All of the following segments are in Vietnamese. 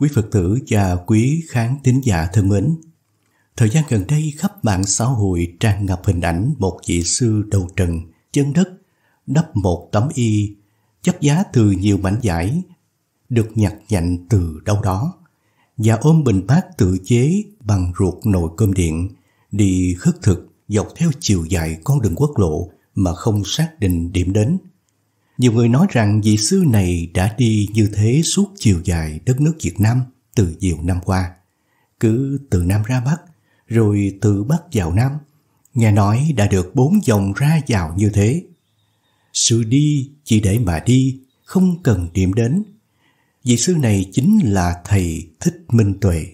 Quý Phật tử và quý khán tín giả thân mến, thời gian gần đây khắp mạng xã hội tràn ngập hình ảnh một vị sư đầu trần, chân đất, đắp một tấm y, chấp giá từ nhiều mảnh vải, được nhặt nhạnh từ đâu đó, và ôm bình bát tự chế bằng ruột nồi cơm điện, đi khất thực dọc theo chiều dài con đường quốc lộ mà không xác định điểm đến. Nhiều người nói rằng vị sư này đã đi như thế suốt chiều dài đất nước Việt Nam từ nhiều năm qua. Cứ từ Nam ra Bắc, rồi từ Bắc vào Nam. Nghe nói đã được bốn dòng ra vào như thế. Sự đi chỉ để mà đi, không cần điểm đến. Vị sư này chính là Thầy Thích Minh Tuệ.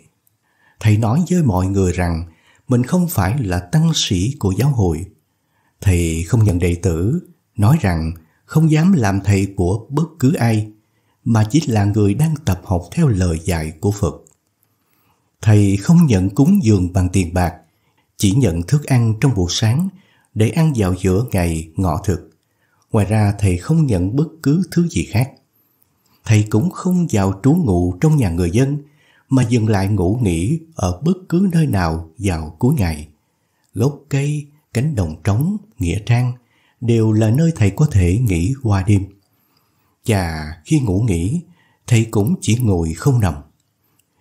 Thầy nói với mọi người rằng mình không phải là tăng sĩ của giáo hội. Thầy không nhận đệ tử, nói rằng không dám làm thầy của bất cứ ai, mà chỉ là người đang tập học theo lời dạy của Phật. Thầy không nhận cúng dường bằng tiền bạc, chỉ nhận thức ăn trong buổi sáng để ăn vào giữa ngày ngọ thực. Ngoài ra thầy không nhận bất cứ thứ gì khác. Thầy cũng không vào trú ngụ trong nhà người dân mà dừng lại ngủ nghỉ ở bất cứ nơi nào vào cuối ngày. Gốc cây, cánh đồng trống, nghĩa trang – đều là nơi thầy có thể nghỉ qua đêm. Và khi ngủ nghỉ, thầy cũng chỉ ngồi không nằm.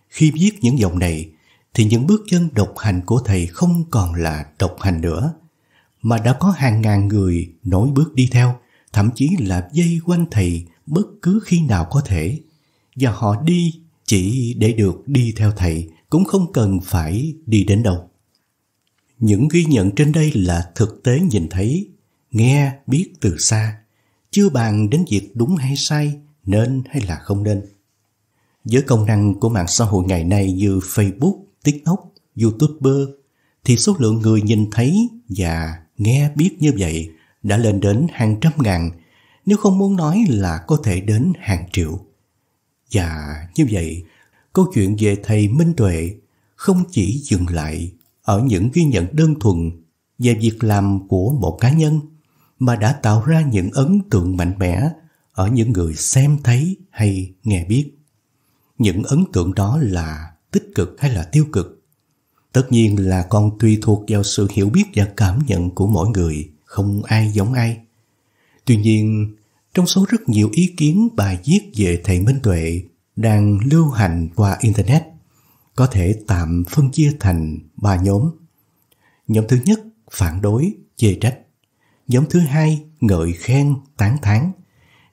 Khi viết những dòng này, thì những bước chân độc hành của thầy không còn là độc hành nữa, mà đã có hàng ngàn người nối bước đi theo, thậm chí là dây quanh thầy bất cứ khi nào có thể. Và họ đi chỉ để được đi theo thầy, cũng không cần phải đi đến đâu. Những ghi nhận trên đây là thực tế nhìn thấy nghe biết từ xa, chưa bàn đến việc đúng hay sai, nên hay là không nên. Với công năng của mạng xã hội ngày nay như Facebook, TikTok, YouTuber, thì số lượng người nhìn thấy và nghe biết như vậy đã lên đến hàng trăm ngàn, nếu không muốn nói là có thể đến hàng triệu. Và như vậy, câu chuyện về thầy Minh Tuệ không chỉ dừng lại ở những ghi nhận đơn thuần về việc làm của một cá nhân mà đã tạo ra những ấn tượng mạnh mẽ ở những người xem thấy hay nghe biết. Những ấn tượng đó là tích cực hay là tiêu cực. Tất nhiên là còn tùy thuộc vào sự hiểu biết và cảm nhận của mỗi người, không ai giống ai. Tuy nhiên, trong số rất nhiều ý kiến bài viết về thầy Minh Tuệ đang lưu hành qua Internet, có thể tạm phân chia thành ba nhóm. Nhóm thứ nhất phản đối, chê trách nhóm thứ hai ngợi khen, tán thán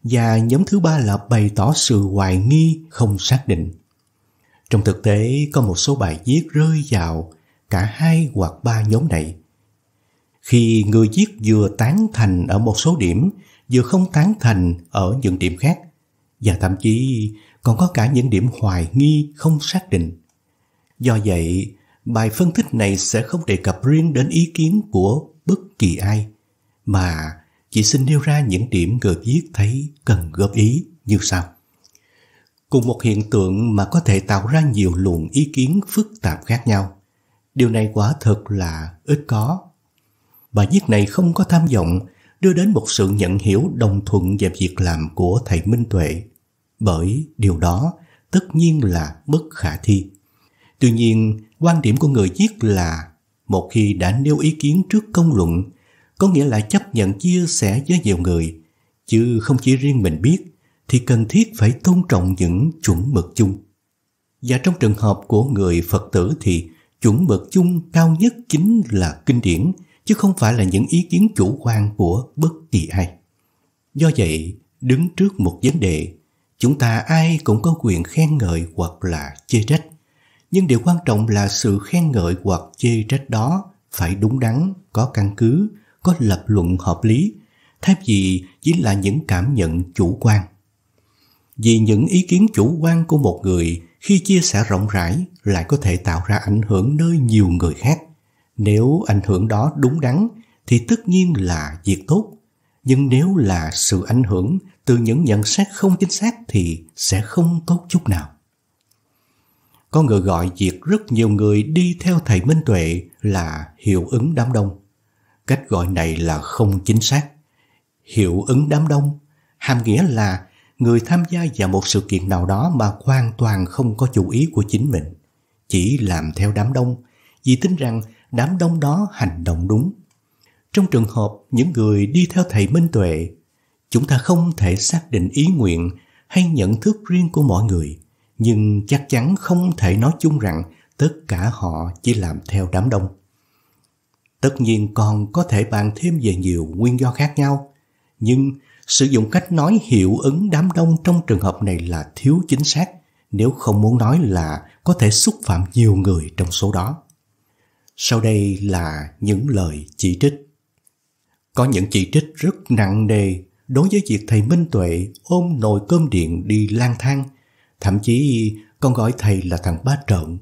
và nhóm thứ ba là bày tỏ sự hoài nghi, không xác định. Trong thực tế, có một số bài viết rơi vào cả hai hoặc ba nhóm này. Khi người viết vừa tán thành ở một số điểm, vừa không tán thành ở những điểm khác, và thậm chí còn có cả những điểm hoài nghi không xác định. Do vậy, bài phân tích này sẽ không đề cập riêng đến ý kiến của bất kỳ ai, mà chị xin nêu ra những điểm người viết thấy cần góp ý như sau. Cùng một hiện tượng mà có thể tạo ra nhiều luồng ý kiến phức tạp khác nhau. Điều này quả thực là ít có. Bài viết này không có tham vọng đưa đến một sự nhận hiểu đồng thuận về việc làm của thầy Minh Tuệ, bởi điều đó tất nhiên là bất khả thi. Tuy nhiên, quan điểm của người viết là một khi đã nêu ý kiến trước công luận có nghĩa là chấp nhận chia sẻ với nhiều người, chứ không chỉ riêng mình biết, thì cần thiết phải tôn trọng những chuẩn mực chung. Và trong trường hợp của người Phật tử thì chuẩn mực chung cao nhất chính là kinh điển, chứ không phải là những ý kiến chủ quan của bất kỳ ai. Do vậy, đứng trước một vấn đề, chúng ta ai cũng có quyền khen ngợi hoặc là chê trách. Nhưng điều quan trọng là sự khen ngợi hoặc chê trách đó phải đúng đắn, có căn cứ, có lập luận hợp lý, thay vì chỉ là những cảm nhận chủ quan. Vì những ý kiến chủ quan của một người khi chia sẻ rộng rãi lại có thể tạo ra ảnh hưởng nơi nhiều người khác. Nếu ảnh hưởng đó đúng đắn thì tất nhiên là việc tốt, nhưng nếu là sự ảnh hưởng từ những nhận xét không chính xác thì sẽ không tốt chút nào. Có người gọi việc rất nhiều người đi theo thầy Minh Tuệ là hiệu ứng đám đông. Cách gọi này là không chính xác. Hiệu ứng đám đông hàm nghĩa là người tham gia vào một sự kiện nào đó mà hoàn toàn không có chủ ý của chính mình, chỉ làm theo đám đông vì tin rằng đám đông đó hành động đúng. Trong trường hợp những người đi theo thầy Minh Tuệ, chúng ta không thể xác định ý nguyện hay nhận thức riêng của mọi người, nhưng chắc chắn không thể nói chung rằng tất cả họ chỉ làm theo đám đông. Tất nhiên còn có thể bàn thêm về nhiều nguyên do khác nhau, nhưng sử dụng cách nói hiệu ứng đám đông trong trường hợp này là thiếu chính xác nếu không muốn nói là có thể xúc phạm nhiều người trong số đó. Sau đây là những lời chỉ trích. Có những chỉ trích rất nặng nề đối với việc thầy Minh Tuệ ôm nồi cơm điện đi lang thang, thậm chí còn gọi thầy là thằng ba trộn.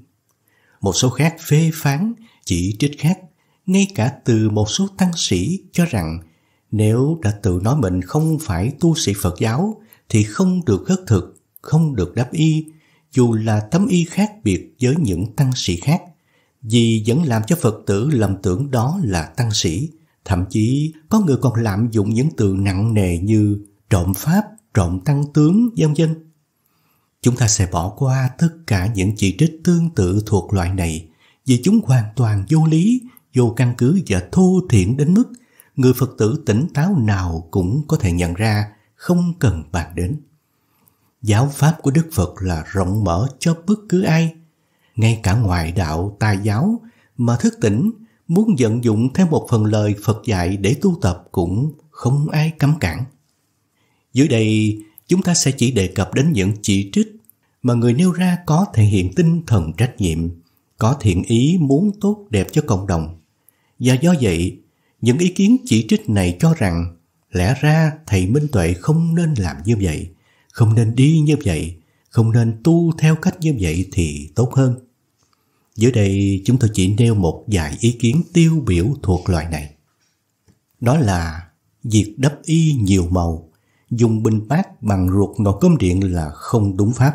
Một số khác phê phán, chỉ trích khác ngay cả từ một số tăng sĩ cho rằng nếu đã tự nói mình không phải tu sĩ Phật giáo thì không được khất thực, không được đáp y, dù là tấm y khác biệt với những tăng sĩ khác, vì vẫn làm cho Phật tử lầm tưởng đó là tăng sĩ. Thậm chí có người còn lạm dụng những từ nặng nề như trộm pháp, trộm tăng tướng, vân vân. Chúng ta sẽ bỏ qua tất cả những chỉ trích tương tự thuộc loại này vì chúng hoàn toàn vô lý vô căn cứ và thô thiện đến mức người Phật tử tỉnh táo nào cũng có thể nhận ra, không cần bàn đến. Giáo pháp của Đức Phật là rộng mở cho bất cứ ai, ngay cả ngoại đạo tà giáo mà thức tỉnh muốn vận dụng theo một phần lời Phật dạy để tu tập cũng không ai cấm cản. Dưới đây, chúng ta sẽ chỉ đề cập đến những chỉ trích mà người nêu ra có thể hiện tinh thần trách nhiệm, có thiện ý muốn tốt đẹp cho cộng đồng và do vậy, những ý kiến chỉ trích này cho rằng lẽ ra thầy Minh Tuệ không nên làm như vậy, không nên đi như vậy, không nên tu theo cách như vậy thì tốt hơn. Dưới đây chúng tôi chỉ nêu một vài ý kiến tiêu biểu thuộc loại này. Đó là việc đắp y nhiều màu, dùng bình bát bằng ruột ngọt cơm điện là không đúng pháp.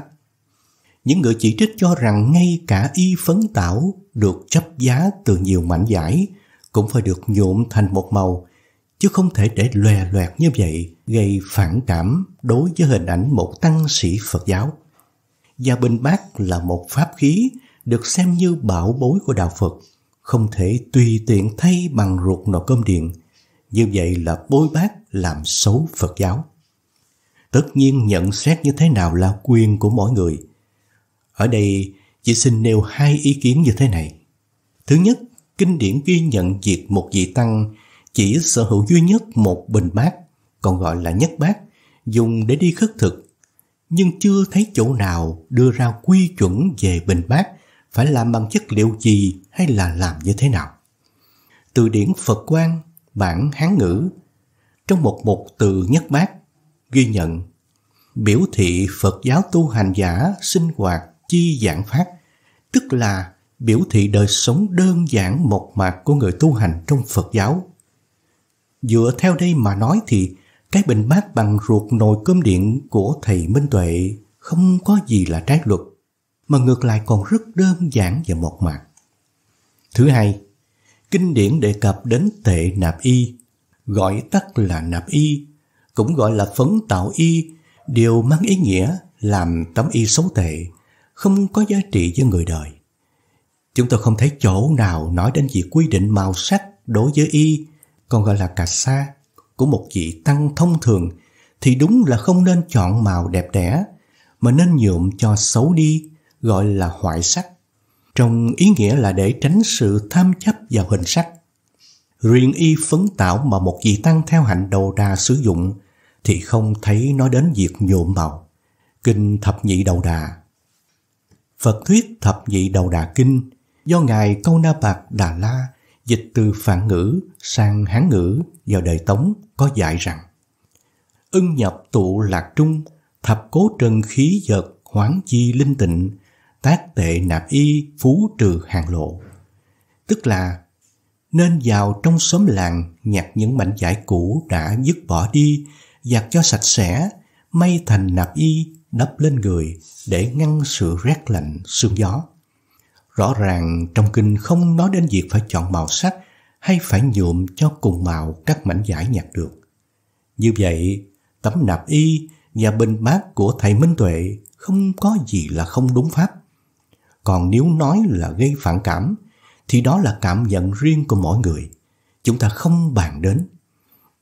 Những người chỉ trích cho rằng ngay cả y phấn tảo được chấp giá từ nhiều mảnh giải cũng phải được nhuộm thành một màu, chứ không thể để lòe loẹt như vậy gây phản cảm đối với hình ảnh một tăng sĩ Phật giáo. Và bình bát là một pháp khí được xem như bảo bối của đạo Phật, không thể tùy tiện thay bằng ruột nồi cơm điện. Như vậy là bôi bác làm xấu Phật giáo. Tất nhiên nhận xét như thế nào là quyền của mỗi người. Ở đây chỉ xin nêu hai ý kiến như thế này. Thứ nhất kinh điển ghi nhận việc một vị tăng chỉ sở hữu duy nhất một bình bát, còn gọi là nhất bát, dùng để đi khất thực. Nhưng chưa thấy chỗ nào đưa ra quy chuẩn về bình bát phải làm bằng chất liệu gì hay là làm như thế nào. Từ điển Phật Quang, bản Hán ngữ, trong một mục từ nhất bát, ghi nhận biểu thị Phật giáo tu hành giả sinh hoạt chi giảng pháp, tức là biểu thị đời sống đơn giản một mạc của người tu hành trong Phật giáo. Dựa theo đây mà nói thì cái bình bát bằng ruột nồi cơm điện của thầy Minh Tuệ không có gì là trái luật, mà ngược lại còn rất đơn giản và một mạc. Thứ hai, kinh điển đề cập đến tệ nạp y, gọi tắt là nạp y, cũng gọi là phấn tạo y, đều mang ý nghĩa làm tấm y xấu tệ, không có giá trị với người đời. Chúng tôi không thấy chỗ nào nói đến việc quy định màu sắc đối với y, còn gọi là cà sa, của một vị tăng thông thường thì đúng là không nên chọn màu đẹp đẽ mà nên nhuộm cho xấu đi, gọi là hoại sắc. Trong ý nghĩa là để tránh sự tham chấp vào hình sắc. Riêng y phấn tạo mà một vị tăng theo hạnh đầu đà sử dụng thì không thấy nói đến việc nhuộm màu. Kinh Thập Nhị Đầu Đà Phật Thuyết Thập Nhị Đầu Đà Kinh do ngài Câu Na Bạc Đà La dịch từ phản ngữ sang hán ngữ vào đời Tống có dạy rằng Ưng nhập tụ lạc trung, thập cố trần khí dật hoán chi linh tịnh, tác tệ nạp y phú trừ hàng lộ. Tức là nên vào trong xóm làng nhặt những mảnh vải cũ đã dứt bỏ đi, giặt cho sạch sẽ, may thành nạp y đắp lên người để ngăn sự rét lạnh sương gió. Rõ ràng trong kinh không nói đến việc phải chọn màu sắc hay phải nhuộm cho cùng màu các mảnh giải nhặt được. Như vậy, tấm nạp y và bình bát của thầy Minh Tuệ không có gì là không đúng pháp. Còn nếu nói là gây phản cảm, thì đó là cảm nhận riêng của mỗi người. Chúng ta không bàn đến.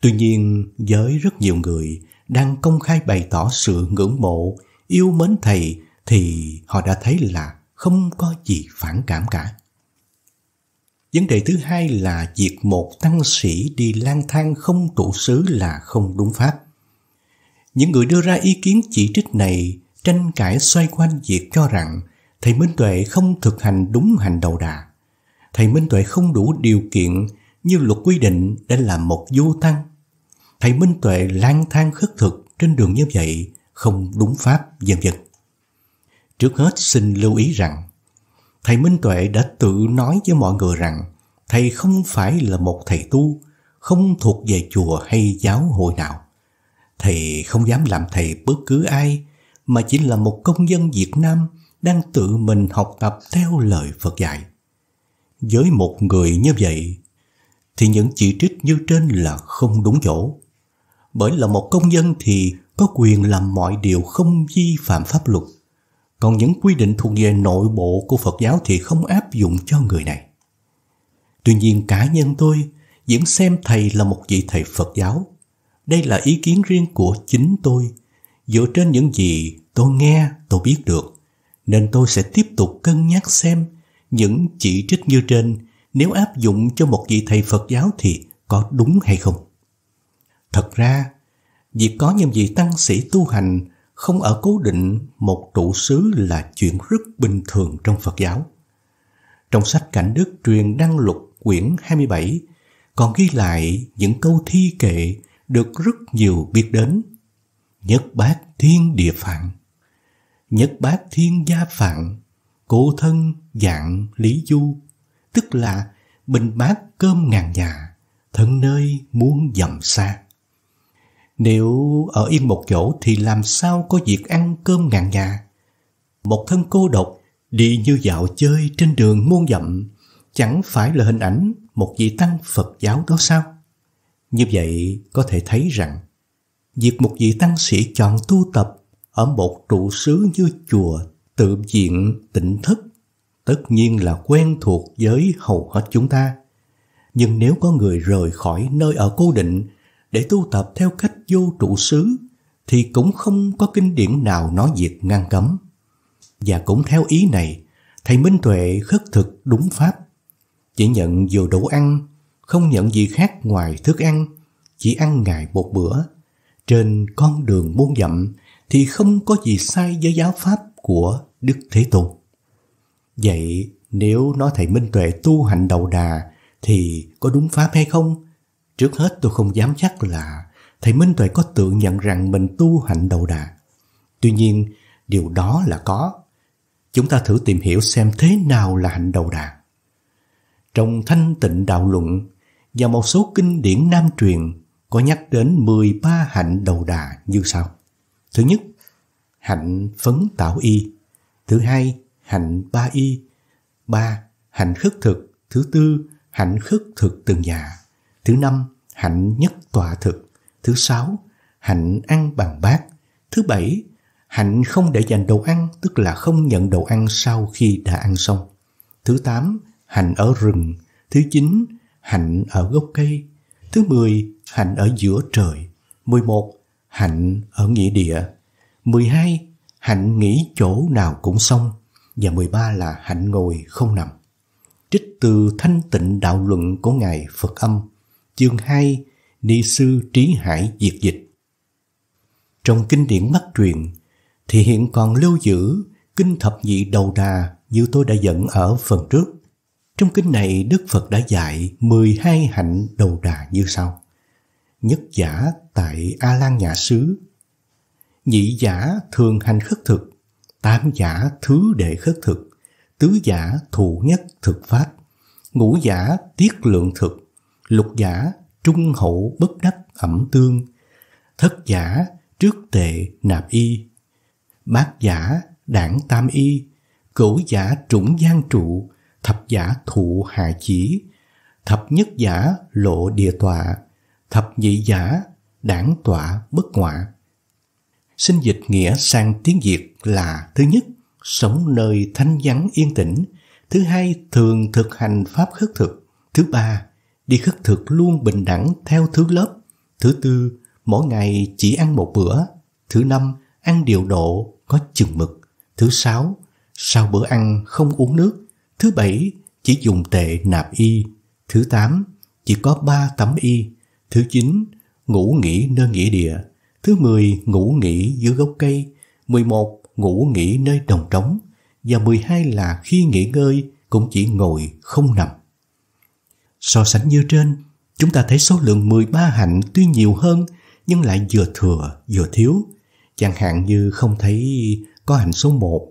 Tuy nhiên, với rất nhiều người đang công khai bày tỏ sự ngưỡng mộ, yêu mến thầy thì họ đã thấy là không có gì phản cảm cả. Vấn đề thứ hai là việc một tăng sĩ đi lang thang không trụ xứ là không đúng pháp. Những người đưa ra ý kiến chỉ trích này tranh cãi xoay quanh việc cho rằng thầy Minh Tuệ không thực hành đúng hành đầu đà. Thầy Minh Tuệ không đủ điều kiện như luật quy định để làm một vô tăng. Thầy Minh Tuệ lang thang khất thực trên đường như vậy không đúng pháp dần dân. Trước hết xin lưu ý rằng, Thầy Minh Tuệ đã tự nói với mọi người rằng Thầy không phải là một thầy tu, không thuộc về chùa hay giáo hội nào. Thầy không dám làm thầy bất cứ ai, mà chỉ là một công dân Việt Nam đang tự mình học tập theo lời Phật dạy. Với một người như vậy, thì những chỉ trích như trên là không đúng chỗ. Bởi là một công dân thì có quyền làm mọi điều không vi phạm pháp luật còn những quy định thuộc về nội bộ của Phật giáo thì không áp dụng cho người này. Tuy nhiên cá nhân tôi vẫn xem thầy là một vị thầy Phật giáo. Đây là ý kiến riêng của chính tôi, dựa trên những gì tôi nghe, tôi biết được, nên tôi sẽ tiếp tục cân nhắc xem những chỉ trích như trên nếu áp dụng cho một vị thầy Phật giáo thì có đúng hay không. Thật ra, việc có những vị tăng sĩ tu hành không ở cố định một trụ xứ là chuyện rất bình thường trong Phật giáo. Trong sách Cảnh Đức truyền Đăng Lục quyển 27 còn ghi lại những câu thi kệ được rất nhiều biết đến. Nhất bát thiên địa phạn, nhất bát thiên gia phạn, cổ thân dạng lý du, tức là bình bát cơm ngàn nhà, thân nơi muốn dầm xa. Nếu ở yên một chỗ thì làm sao có việc ăn cơm ngàn nhà? Một thân cô độc đi như dạo chơi trên đường muôn dặm chẳng phải là hình ảnh một vị tăng Phật giáo đó sao? Như vậy có thể thấy rằng việc một vị tăng sĩ chọn tu tập ở một trụ xứ như chùa tự diện tỉnh thức tất nhiên là quen thuộc với hầu hết chúng ta. Nhưng nếu có người rời khỏi nơi ở cố định để tu tập theo cách vô trụ xứ thì cũng không có kinh điển nào nói việc ngăn cấm. Và cũng theo ý này, thầy Minh Tuệ khất thực đúng pháp, chỉ nhận vừa đủ ăn, không nhận gì khác ngoài thức ăn, chỉ ăn ngày một bữa. Trên con đường muôn dặm thì không có gì sai với giáo pháp của Đức Thế Tôn. Vậy nếu nói thầy Minh Tuệ tu hành đầu đà thì có đúng pháp hay không? Trước hết tôi không dám chắc là thầy Minh Tuệ có tự nhận rằng mình tu hạnh đầu đà. Tuy nhiên, điều đó là có. Chúng ta thử tìm hiểu xem thế nào là hạnh đầu đà. Trong thanh tịnh đạo luận và một số kinh điển nam truyền có nhắc đến 13 hạnh đầu đà như sau. Thứ nhất, hạnh phấn tạo y. Thứ hai, hạnh ba y. Ba, hạnh khất thực. Thứ tư, hạnh khất thực từng nhà. Thứ năm, hạnh nhất tòa thực. Thứ sáu, hạnh ăn bằng bát. Thứ bảy, hạnh không để dành đồ ăn, tức là không nhận đồ ăn sau khi đã ăn xong. Thứ tám, hạnh ở rừng. Thứ chín, hạnh ở gốc cây. Thứ mười, hạnh ở giữa trời. Mười một, hạnh ở nghĩa địa. Mười hai, hạnh nghỉ chỗ nào cũng xong. Và mười ba là hạnh ngồi không nằm. Trích từ thanh tịnh đạo luận của Ngài Phật âm chương 2, Ni sư trí hải diệt dịch. Trong kinh điển mắt truyền, thì hiện còn lưu giữ kinh thập nhị đầu đà như tôi đã dẫn ở phần trước. Trong kinh này, Đức Phật đã dạy 12 hạnh đầu đà như sau. Nhất giả tại A Lan Nhã Sứ, nhị giả thường hành khất thực, tam giả thứ đệ khất thực, tứ giả thụ nhất thực pháp, ngũ giả tiết lượng thực, lục giả trung hậu bất đắc ẩm tương, thất giả trước tệ nạp y, bát giả đảng tam y, cửu giả trũng giang trụ, thập giả thụ hạ chỉ, thập nhất giả lộ địa tọa, thập nhị giả đảng tọa bất ngoại. Xin dịch nghĩa sang tiếng Việt là thứ nhất, sống nơi thanh vắng yên tĩnh, thứ hai, thường thực hành pháp khất thực, thứ ba, đi khất thực luôn bình đẳng theo thứ lớp. Thứ tư, mỗi ngày chỉ ăn một bữa. Thứ năm, ăn điều độ, có chừng mực. Thứ sáu, sau bữa ăn không uống nước. Thứ bảy, chỉ dùng tệ nạp y. Thứ tám, chỉ có ba tấm y. Thứ chín, ngủ nghỉ nơi nghĩa địa. Thứ mười, ngủ nghỉ dưới gốc cây. Mười một, ngủ nghỉ nơi đồng trống. Và mười hai là khi nghỉ ngơi cũng chỉ ngồi không nằm. So sánh như trên, chúng ta thấy số lượng 13 hạnh tuy nhiều hơn nhưng lại vừa thừa vừa thiếu. Chẳng hạn như không thấy có hạnh số 1,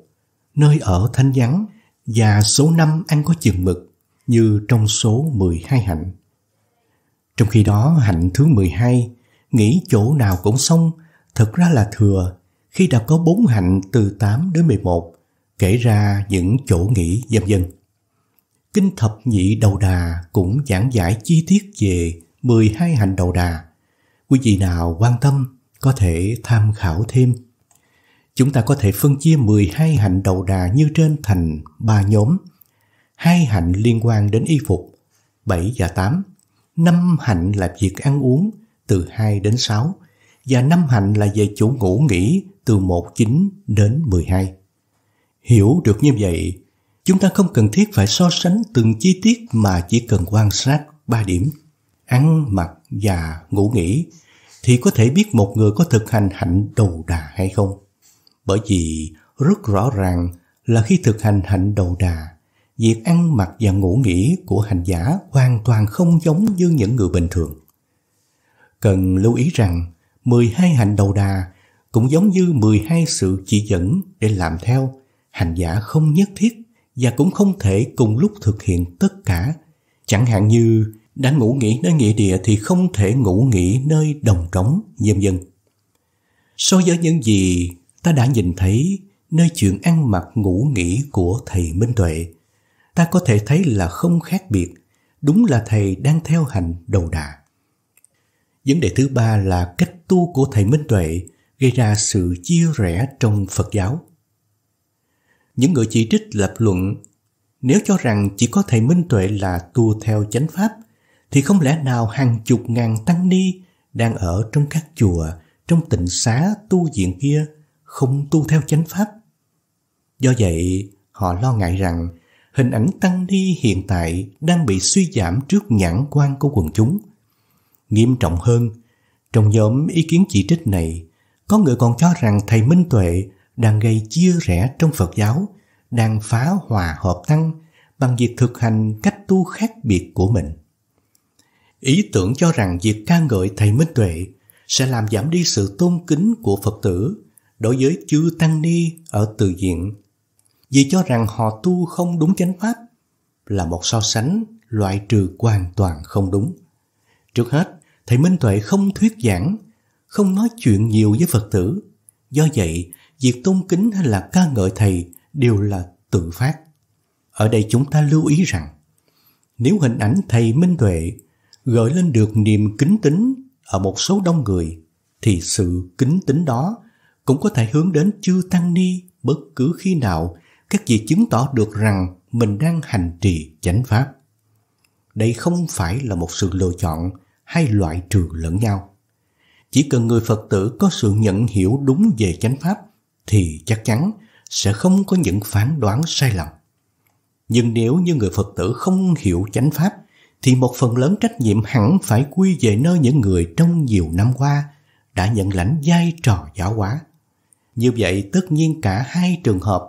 nơi ở thanh vắng và số 5 ăn có chừng mực như trong số 12 hạnh. Trong khi đó hạnh thứ 12 nghĩ chỗ nào cũng xong thật ra là thừa khi đã có bốn hạnh từ 8 đến 11 kể ra những chỗ nghỉ vân vân. Kinh Thập Nhị Đầu Đà cũng giảng giải chi tiết về 12 hành đầu đà. Quý vị nào quan tâm có thể tham khảo thêm. Chúng ta có thể phân chia 12 hành đầu đà như trên thành ba nhóm. Hai hành liên quan đến y phục, 7 và 8. Năm hành là việc ăn uống, từ 2 đến 6. Và năm hành là về chủ ngủ nghỉ, từ 1, 9 đến 12. Hiểu được như vậy, Chúng ta không cần thiết phải so sánh từng chi tiết mà chỉ cần quan sát ba điểm. Ăn, mặc và ngủ nghỉ thì có thể biết một người có thực hành hạnh đầu đà hay không. Bởi vì rất rõ ràng là khi thực hành hạnh đầu đà, việc ăn mặc và ngủ nghỉ của hành giả hoàn toàn không giống như những người bình thường. Cần lưu ý rằng 12 hạnh đầu đà cũng giống như 12 sự chỉ dẫn để làm theo, hành giả không nhất thiết và cũng không thể cùng lúc thực hiện tất cả. Chẳng hạn như đã ngủ nghỉ nơi nghĩa địa thì không thể ngủ nghỉ nơi đồng trống, vân dân. So với những gì ta đã nhìn thấy nơi chuyện ăn mặc ngủ nghỉ của thầy Minh Tuệ, ta có thể thấy là không khác biệt, đúng là thầy đang theo hành đầu đà. Vấn đề thứ ba là cách tu của thầy Minh Tuệ gây ra sự chia rẽ trong Phật giáo. Những người chỉ trích lập luận nếu cho rằng chỉ có thầy Minh Tuệ là tu theo chánh pháp thì không lẽ nào hàng chục ngàn tăng ni đang ở trong các chùa, trong tịnh xá tu viện kia không tu theo chánh pháp. Do vậy, họ lo ngại rằng hình ảnh tăng ni hiện tại đang bị suy giảm trước nhãn quan của quần chúng. Nghiêm trọng hơn, trong nhóm ý kiến chỉ trích này, có người còn cho rằng thầy Minh Tuệ đang gây chia rẽ trong Phật giáo, đang phá hòa hợp tăng bằng việc thực hành cách tu khác biệt của mình. Ý tưởng cho rằng việc ca ngợi thầy Minh Tuệ sẽ làm giảm đi sự tôn kính của Phật tử đối với chư tăng ni ở từ diện vì cho rằng họ tu không đúng chánh pháp là một so sánh loại trừ hoàn toàn không đúng. Trước hết, thầy Minh Tuệ không thuyết giảng, không nói chuyện nhiều với Phật tử. Do vậy, việc tôn kính hay là ca ngợi thầy đều là tự phát. Ở đây chúng ta lưu ý rằng, nếu hình ảnh thầy Minh Tuệ gợi lên được niềm kính tính ở một số đông người, thì sự kính tính đó cũng có thể hướng đến chư Tăng Ni bất cứ khi nào các vị chứng tỏ được rằng mình đang hành trì chánh pháp. Đây không phải là một sự lựa chọn hay loại trừ lẫn nhau. Chỉ cần người Phật tử có sự nhận hiểu đúng về chánh pháp thì chắc chắn sẽ không có những phán đoán sai lầm. Nhưng nếu như người Phật tử không hiểu chánh pháp thì một phần lớn trách nhiệm hẳn phải quy về nơi những người trong nhiều năm qua đã nhận lãnh vai trò giáo hóa. Như vậy tất nhiên cả hai trường hợp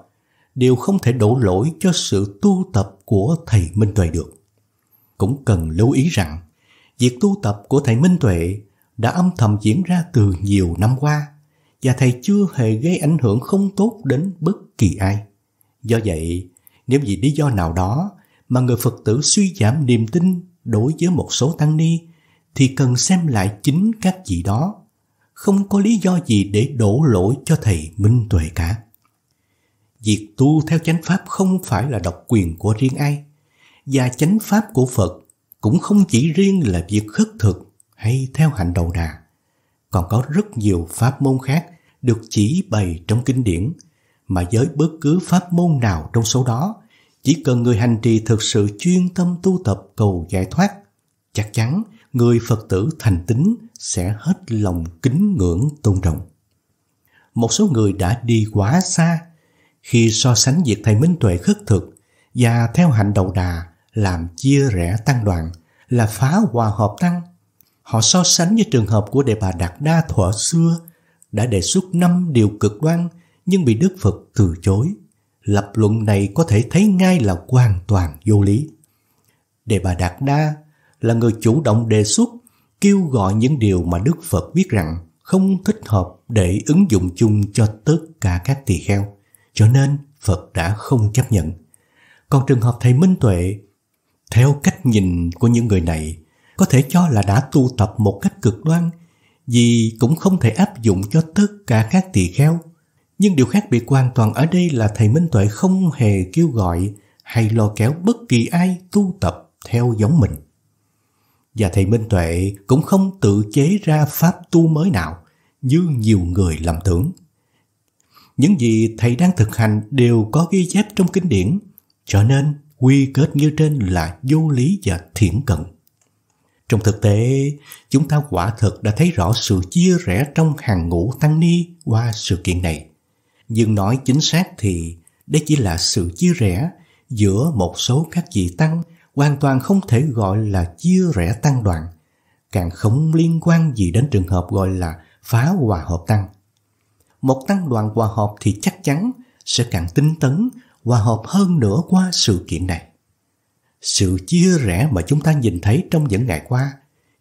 đều không thể đổ lỗi cho sự tu tập của thầy Minh Tuệ được. Cũng cần lưu ý rằng, việc tu tập của thầy Minh Tuệ đã âm thầm diễn ra từ nhiều năm qua và thầy chưa hề gây ảnh hưởng không tốt đến bất kỳ ai. Do vậy, nếu vì lý do nào đó mà người Phật tử suy giảm niềm tin đối với một số tăng ni thì cần xem lại chính các vị đó. Không có lý do gì để đổ lỗi cho thầy Minh Tuệ cả. Việc tu theo chánh pháp không phải là độc quyền của riêng ai và chánh pháp của Phật cũng không chỉ riêng là việc khất thực hay theo hạnh đầu đà còn có rất nhiều pháp môn khác được chỉ bày trong kinh điển mà với bất cứ pháp môn nào trong số đó chỉ cần người hành trì thực sự chuyên tâm tu tập cầu giải thoát chắc chắn người phật tử thành tín sẽ hết lòng kính ngưỡng tôn trọng một số người đã đi quá xa khi so sánh việc thầy minh tuệ khất thực và theo hạnh đầu đà làm chia rẽ tăng đoàn là phá hòa hợp tăng Họ so sánh với trường hợp của Đề Bà Đạt Đa thuở xưa đã đề xuất năm điều cực đoan nhưng bị Đức Phật từ chối. Lập luận này có thể thấy ngay là hoàn toàn vô lý. Đề Bà Đạt Đa là người chủ động đề xuất kêu gọi những điều mà Đức Phật biết rằng không thích hợp để ứng dụng chung cho tất cả các tỳ kheo. Cho nên Phật đã không chấp nhận. Còn trường hợp thầy Minh Tuệ, theo cách nhìn của những người này, có thể cho là đã tu tập một cách cực đoan vì cũng không thể áp dụng cho tất cả các tỳ kheo. Nhưng điều khác biệt hoàn toàn ở đây là thầy Minh Tuệ không hề kêu gọi hay lo kéo bất kỳ ai tu tập theo giống mình. Và thầy Minh Tuệ cũng không tự chế ra pháp tu mới nào như nhiều người lầm tưởng. Những gì thầy đang thực hành đều có ghi chép trong kinh điển, cho nên quy kết như trên là vô lý và thiển cận. Trong thực tế, chúng ta quả thực đã thấy rõ sự chia rẽ trong hàng ngũ tăng ni qua sự kiện này. Nhưng nói chính xác thì đây chỉ là sự chia rẽ giữa một số các vị tăng hoàn toàn không thể gọi là chia rẽ tăng đoàn, càng không liên quan gì đến trường hợp gọi là phá hòa hợp tăng. Một tăng đoàn hòa hợp thì chắc chắn sẽ càng tinh tấn hòa hợp hơn nữa qua sự kiện này. Sự chia rẽ mà chúng ta nhìn thấy trong những ngày qua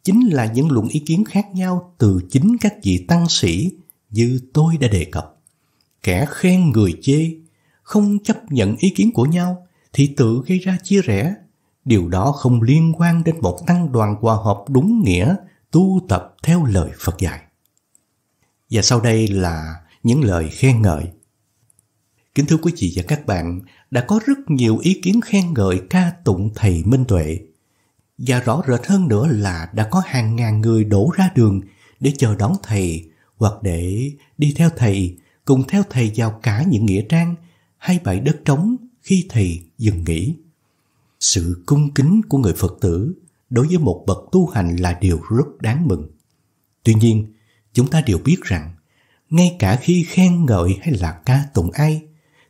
chính là những luận ý kiến khác nhau từ chính các vị tăng sĩ như tôi đã đề cập. Kẻ khen người chê, không chấp nhận ý kiến của nhau thì tự gây ra chia rẽ. Điều đó không liên quan đến một tăng đoàn hòa hợp đúng nghĩa tu tập theo lời Phật dạy. Và sau đây là những lời khen ngợi. Kính thưa quý vị và các bạn, đã có rất nhiều ý kiến khen ngợi ca tụng thầy Minh Tuệ. Và rõ rệt hơn nữa là đã có hàng ngàn người đổ ra đường để chờ đón thầy hoặc để đi theo thầy, cùng theo thầy vào cả những nghĩa trang hay bãi đất trống khi thầy dừng nghỉ. Sự cung kính của người Phật tử đối với một bậc tu hành là điều rất đáng mừng. Tuy nhiên, chúng ta đều biết rằng ngay cả khi khen ngợi hay là ca tụng ai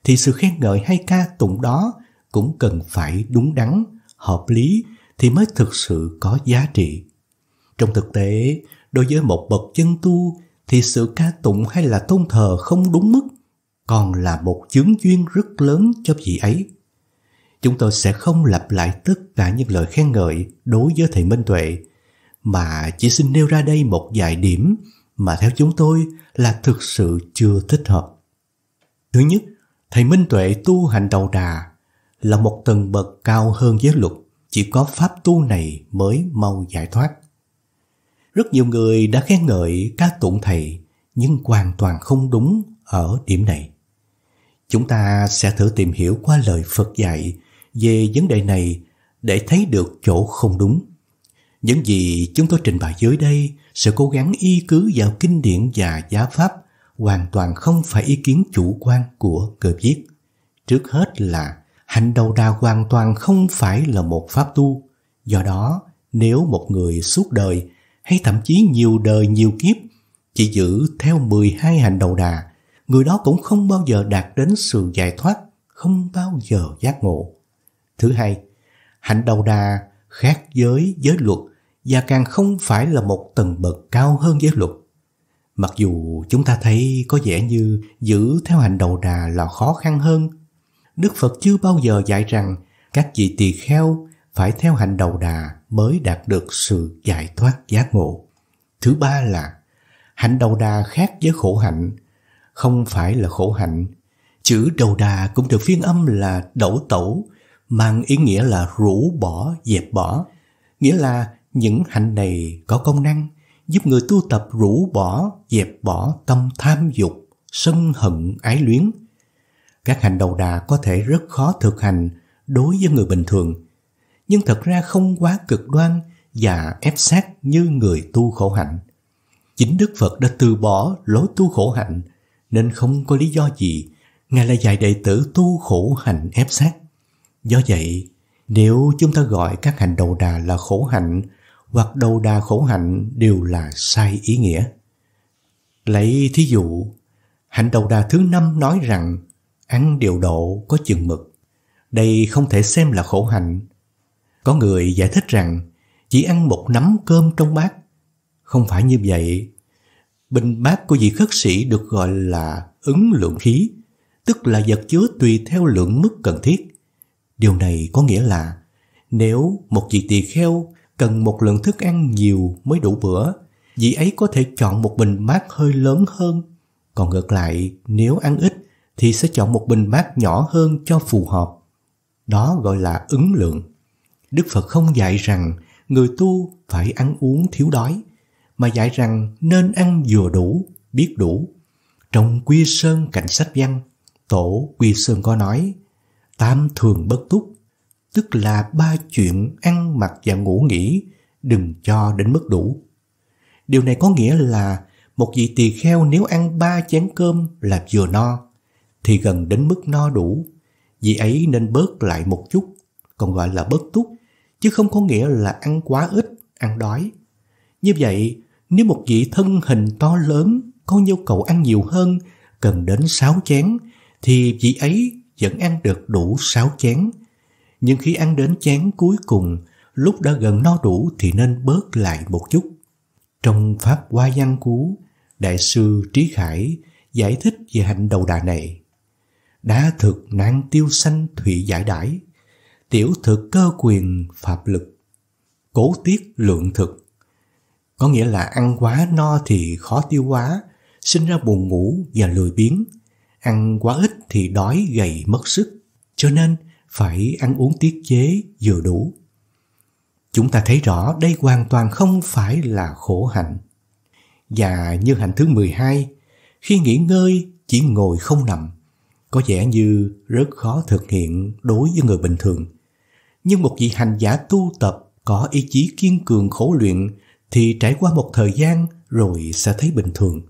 thì sự khen ngợi hay ca tụng đó cũng cần phải đúng đắn, hợp lý thì mới thực sự có giá trị. Trong thực tế, đối với một bậc chân tu thì sự ca tụng hay là tôn thờ không đúng mức còn là một chứng duyên rất lớn cho vị ấy. Chúng tôi sẽ không lặp lại tất cả những lời khen ngợi đối với thầy Minh Tuệ, mà chỉ xin nêu ra đây một vài điểm mà theo chúng tôi là thực sự chưa thích hợp. Thứ nhất, Thầy Minh Tuệ tu hành đầu đà là một tầng bậc cao hơn giới luật, chỉ có pháp tu này mới mau giải thoát. Rất nhiều người đã khen ngợi ca tụng thầy nhưng hoàn toàn không đúng ở điểm này. Chúng ta sẽ thử tìm hiểu qua lời Phật dạy về vấn đề này để thấy được chỗ không đúng. Những gì chúng tôi trình bày dưới đây sẽ cố gắng y cứ vào kinh điển và giáo pháp hoàn toàn không phải ý kiến chủ quan của người viết. Trước hết là hạnh đầu đà hoàn toàn không phải là một pháp tu. Do đó, nếu một người suốt đời hay thậm chí nhiều đời nhiều kiếp chỉ giữ theo 12 hành đầu đà, người đó cũng không bao giờ đạt đến sự giải thoát, không bao giờ giác ngộ. Thứ hai, hạnh đầu đà khác giới giới luật và càng không phải là một tầng bậc cao hơn giới luật. Mặc dù chúng ta thấy có vẻ như giữ theo hành đầu đà là khó khăn hơn. Đức Phật chưa bao giờ dạy rằng các vị tỳ kheo phải theo hành đầu đà mới đạt được sự giải thoát giác ngộ. Thứ ba là hạnh đầu đà khác với khổ hạnh, không phải là khổ hạnh. Chữ đầu đà cũng được phiên âm là đẩu tẩu, mang ý nghĩa là rũ bỏ, dẹp bỏ. Nghĩa là những hạnh này có công năng – giúp người tu tập rũ bỏ, dẹp bỏ tâm tham dục, sân hận ái luyến. Các hành đầu đà có thể rất khó thực hành đối với người bình thường, nhưng thật ra không quá cực đoan và ép sát như người tu khổ hạnh. Chính Đức Phật đã từ bỏ lối tu khổ hạnh nên không có lý do gì Ngài là dạy đệ tử tu khổ hạnh ép sát. Do vậy, nếu chúng ta gọi các hành đầu đà là khổ hạnh hoặc đầu đà khổ hạnh đều là sai ý nghĩa. Lấy thí dụ, hạnh đầu đà thứ năm nói rằng ăn điều độ có chừng mực. Đây không thể xem là khổ hạnh. Có người giải thích rằng chỉ ăn một nắm cơm trong bát. Không phải như vậy. Bình bát của vị khất sĩ được gọi là ứng lượng khí, tức là vật chứa tùy theo lượng mức cần thiết. Điều này có nghĩa là nếu một vị tỳ kheo cần một lượng thức ăn nhiều mới đủ bữa. Dĩ ấy có thể chọn một bình mát hơi lớn hơn. Còn ngược lại, nếu ăn ít thì sẽ chọn một bình mát nhỏ hơn cho phù hợp. Đó gọi là ứng lượng. Đức Phật không dạy rằng người tu phải ăn uống thiếu đói, mà dạy rằng nên ăn vừa đủ, biết đủ. Trong Quy Sơn Cảnh Sách Văn, Tổ Quy Sơn có nói, tam thường bất túc, tức là ba chuyện ăn mặc và ngủ nghỉ, đừng cho đến mức đủ. Điều này có nghĩa là một vị tỳ kheo nếu ăn ba chén cơm là vừa no, thì gần đến mức no đủ. Vị ấy nên bớt lại một chút, còn gọi là bớt túc, chứ không có nghĩa là ăn quá ít, ăn đói. Như vậy, nếu một vị thân hình to lớn có nhu cầu ăn nhiều hơn, cần đến 6 chén, thì vị ấy vẫn ăn được đủ 6 chén, nhưng khi ăn đến chén cuối cùng, lúc đã gần no đủ thì nên bớt lại một chút. Trong Pháp Hoa Văn Cú, Đại sư Trí Khải giải thích về hành đầu đà này. Đá thực nạn tiêu sanh thụy giải đãi tiểu thực cơ quyền pháp lực, cố tiết lượng thực. Có nghĩa là ăn quá no thì khó tiêu hóa, sinh ra buồn ngủ và lười biếng. Ăn quá ít thì đói gầy mất sức. Cho nên, phải ăn uống tiết chế vừa đủ. Chúng ta thấy rõ đây hoàn toàn không phải là khổ hạnh. Và như hạnh thứ 12, khi nghỉ ngơi chỉ ngồi không nằm, có vẻ như rất khó thực hiện đối với người bình thường. Nhưng một vị hành giả tu tập có ý chí kiên cường khổ luyện thì trải qua một thời gian rồi sẽ thấy bình thường,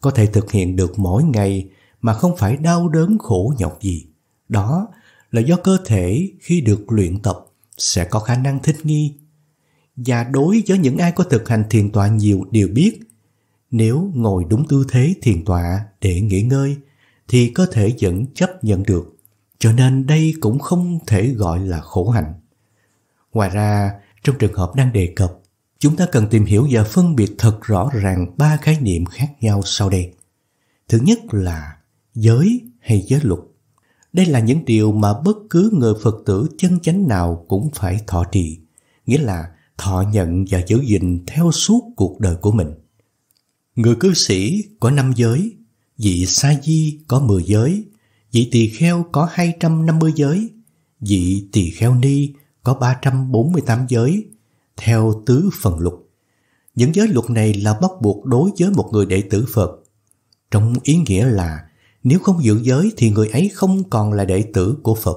có thể thực hiện được mỗi ngày mà không phải đau đớn khổ nhọc gì. Đó là do cơ thể khi được luyện tập sẽ có khả năng thích nghi. Và đối với những ai có thực hành thiền tọa nhiều đều biết, nếu ngồi đúng tư thế thiền tọa để nghỉ ngơi thì cơ thể vẫn chấp nhận được, cho nên đây cũng không thể gọi là khổ hạnh. Ngoài ra, trong trường hợp đang đề cập, chúng ta cần tìm hiểu và phân biệt thật rõ ràng ba khái niệm khác nhau sau đây. Thứ nhất là giới hay giới luật. Đây là những điều mà bất cứ người Phật tử chân chánh nào cũng phải thọ trì, nghĩa là thọ nhận và giữ gìn theo suốt cuộc đời của mình. Người cư sĩ có năm giới, vị sa di có 10 giới, vị tỳ kheo có 250 giới, vị tỳ kheo ni có 348 giới, theo tứ phần luật. Những giới luật này là bắt buộc đối với một người đệ tử Phật. Trong ý nghĩa là nếu không giữ giới thì người ấy không còn là đệ tử của Phật.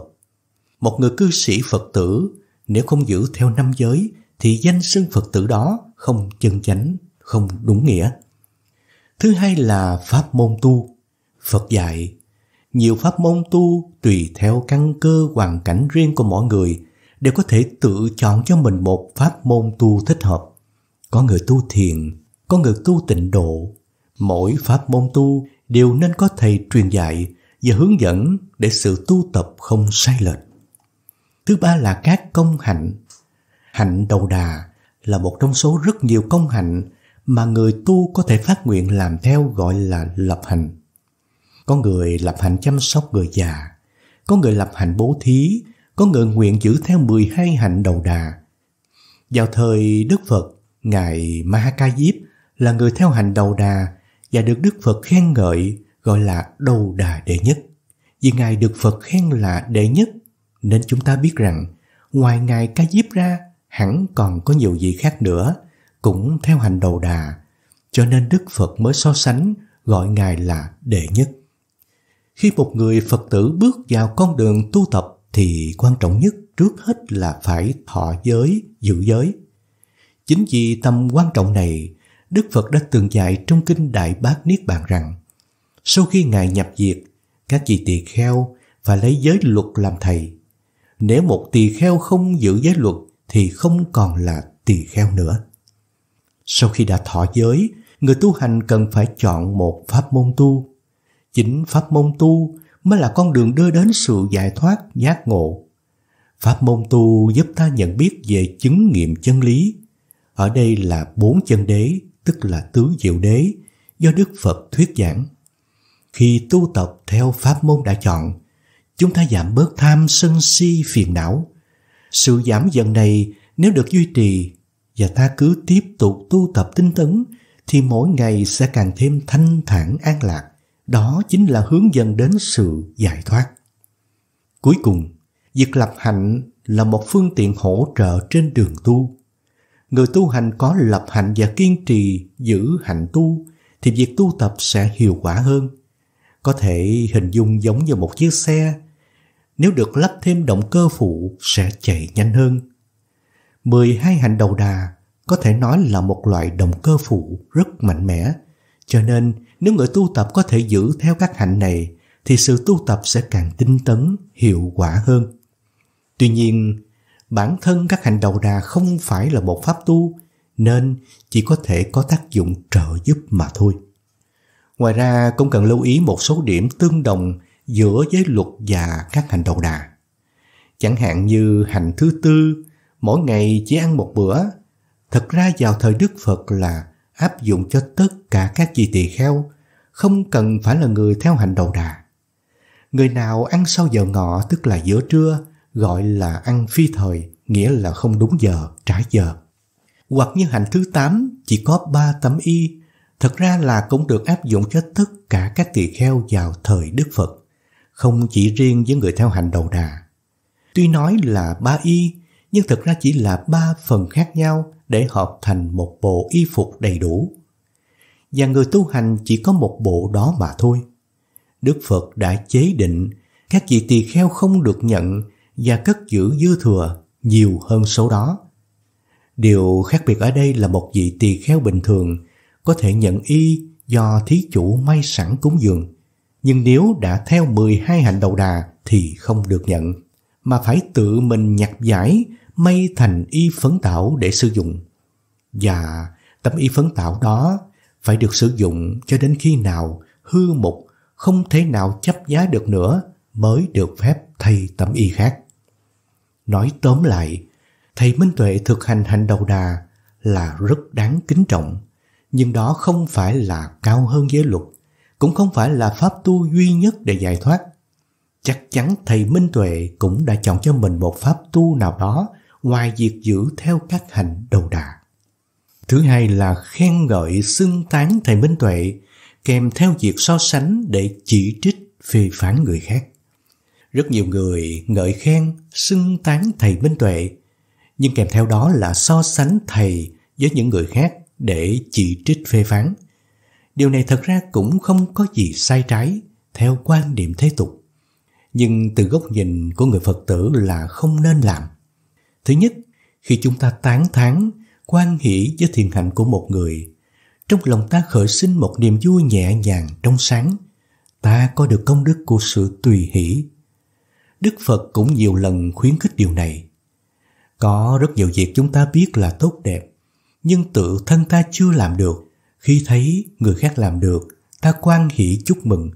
Một người cư sĩ Phật tử nếu không giữ theo năm giới thì danh xưng Phật tử đó không chân chánh, không đúng nghĩa. Thứ hai là pháp môn tu. Phật dạy, nhiều pháp môn tu tùy theo căn cơ hoàn cảnh riêng của mỗi người đều có thể tự chọn cho mình một pháp môn tu thích hợp. Có người tu thiền, có người tu tịnh độ. Mỗi pháp môn tu đều nên có thầy truyền dạy và hướng dẫn để sự tu tập không sai lệch. Thứ ba là các công hạnh. Hạnh đầu đà là một trong số rất nhiều công hạnh mà người tu có thể phát nguyện làm theo gọi là lập hạnh. Có người lập hạnh chăm sóc người già, có người lập hạnh bố thí, có người nguyện giữ theo 12 hạnh đầu đà. Vào thời Đức Phật, Ngài Mahakayip là người theo hạnh đầu đà và được Đức Phật khen ngợi gọi là đầu đà đệ nhất. Vì Ngài được Phật khen là đệ nhất, nên chúng ta biết rằng ngoài Ngài Ca Diếp ra hẳn còn có nhiều vị khác nữa cũng theo hành đầu đà, cho nên Đức Phật mới so sánh gọi Ngài là đệ nhất. Khi một người Phật tử bước vào con đường tu tập thì quan trọng nhất trước hết là phải thọ giới, giữ giới. Chính vì tâm quan trọng này Đức Phật đã từng dạy trong Kinh Đại Bát Niết Bàn rằng sau khi Ngài nhập diệt, các vị tỳ kheo phải lấy giới luật làm thầy. Nếu một tỳ kheo không giữ giới luật thì không còn là tỳ kheo nữa. Sau khi đã thọ giới, người tu hành cần phải chọn một pháp môn tu. Chính pháp môn tu mới là con đường đưa đến sự giải thoát, giác ngộ. Pháp môn tu giúp ta nhận biết về chứng nghiệm chân lý. Ở đây là bốn chân đế, tức là tứ diệu đế, do Đức Phật thuyết giảng. Khi tu tập theo pháp môn đã chọn, chúng ta giảm bớt tham sân si phiền não. Sự giảm dần này nếu được duy trì và ta cứ tiếp tục tu tập tinh tấn thì mỗi ngày sẽ càng thêm thanh thản an lạc. Đó chính là hướng dần đến sự giải thoát. Cuối cùng, việc lập hạnh là một phương tiện hỗ trợ trên đường tu người tu hành có lập hạnh và kiên trì giữ hạnh tu thì việc tu tập sẽ hiệu quả hơn. Có thể hình dung giống như một chiếc xe, nếu được lắp thêm động cơ phụ sẽ chạy nhanh hơn. 12 hạnh đầu đà có thể nói là một loại động cơ phụ rất mạnh mẽ, cho nên nếu người tu tập có thể giữ theo các hạnh này thì sự tu tập sẽ càng tinh tấn, hiệu quả hơn. Tuy nhiên, bản thân các hành đầu đà không phải là một pháp tu nên chỉ có thể có tác dụng trợ giúp mà thôi. Ngoài ra cũng cần lưu ý một số điểm tương đồng giữa giới luật và các hành đầu đà. Chẳng hạn như hành thứ tư, mỗi ngày chỉ ăn một bữa, thật ra vào thời Đức Phật là áp dụng cho tất cả các vị tỳ kheo, không cần phải là người theo hành đầu đà. Người nào ăn sau giờ ngọ tức là giữa trưa gọi là ăn phi thời, nghĩa là không đúng giờ, trái giờ. Hoặc như hạnh thứ 8 chỉ có 3 tấm y, thật ra là cũng được áp dụng cho tất cả các tỳ kheo vào thời Đức Phật, không chỉ riêng với người theo hành đầu đà. Tuy nói là ba y, nhưng thật ra chỉ là ba phần khác nhau để hợp thành một bộ y phục đầy đủ. Và người tu hành chỉ có một bộ đó mà thôi. Đức Phật đã chế định các vị tỳ kheo không được nhận và cất giữ dư thừa nhiều hơn số đó. Điều khác biệt ở đây là một vị tỳ kheo bình thường có thể nhận y do thí chủ may sẵn cúng dường, nhưng nếu đã theo 12 hạnh đầu đà thì không được nhận, mà phải tự mình nhặt giải may thành y phấn tạo để sử dụng. Và tấm y phấn tạo đó phải được sử dụng cho đến khi nào hư mục không thể nào chấp giá được nữa mới được phép thay tấm y khác. Nói tóm lại, thầy Minh Tuệ thực hành hành đầu đà là rất đáng kính trọng, nhưng đó không phải là cao hơn giới luật, cũng không phải là pháp tu duy nhất để giải thoát. Chắc chắn thầy Minh Tuệ cũng đã chọn cho mình một pháp tu nào đó ngoài việc giữ theo các hành đầu đà. Thứ hai là khen ngợi xưng tán thầy Minh Tuệ kèm theo việc so sánh để chỉ trích phê phán người khác. Rất nhiều người ngợi khen, xưng tán thầy Minh Tuệ, nhưng kèm theo đó là so sánh thầy với những người khác để chỉ trích phê phán. Điều này thật ra cũng không có gì sai trái theo quan điểm thế tục, nhưng từ góc nhìn của người Phật tử là không nên làm. Thứ nhất, khi chúng ta tán thán quan hỷ với thiền hạnh của một người, trong lòng ta khởi sinh một niềm vui nhẹ nhàng trong sáng, ta có được công đức của sự tùy hỷ Đức Phật cũng nhiều lần khuyến khích điều này. Có rất nhiều việc chúng ta biết là tốt đẹp, nhưng tự thân ta chưa làm được. Khi thấy người khác làm được, ta quan hỷ chúc mừng,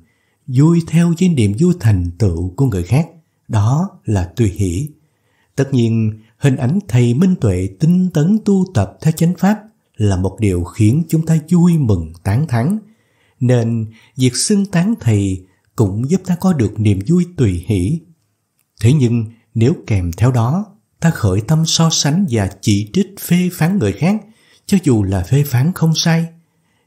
vui theo với niềm vui thành tựu của người khác. Đó là tùy hỷ. Tất nhiên, hình ảnh thầy Minh Tuệ tinh tấn tu tập theo chánh pháp là một điều khiến chúng ta vui mừng tán thắng. Nên, việc xưng tán thầy cũng giúp ta có được niềm vui tùy hỷ Thế nhưng nếu kèm theo đó, ta khởi tâm so sánh và chỉ trích phê phán người khác, cho dù là phê phán không sai,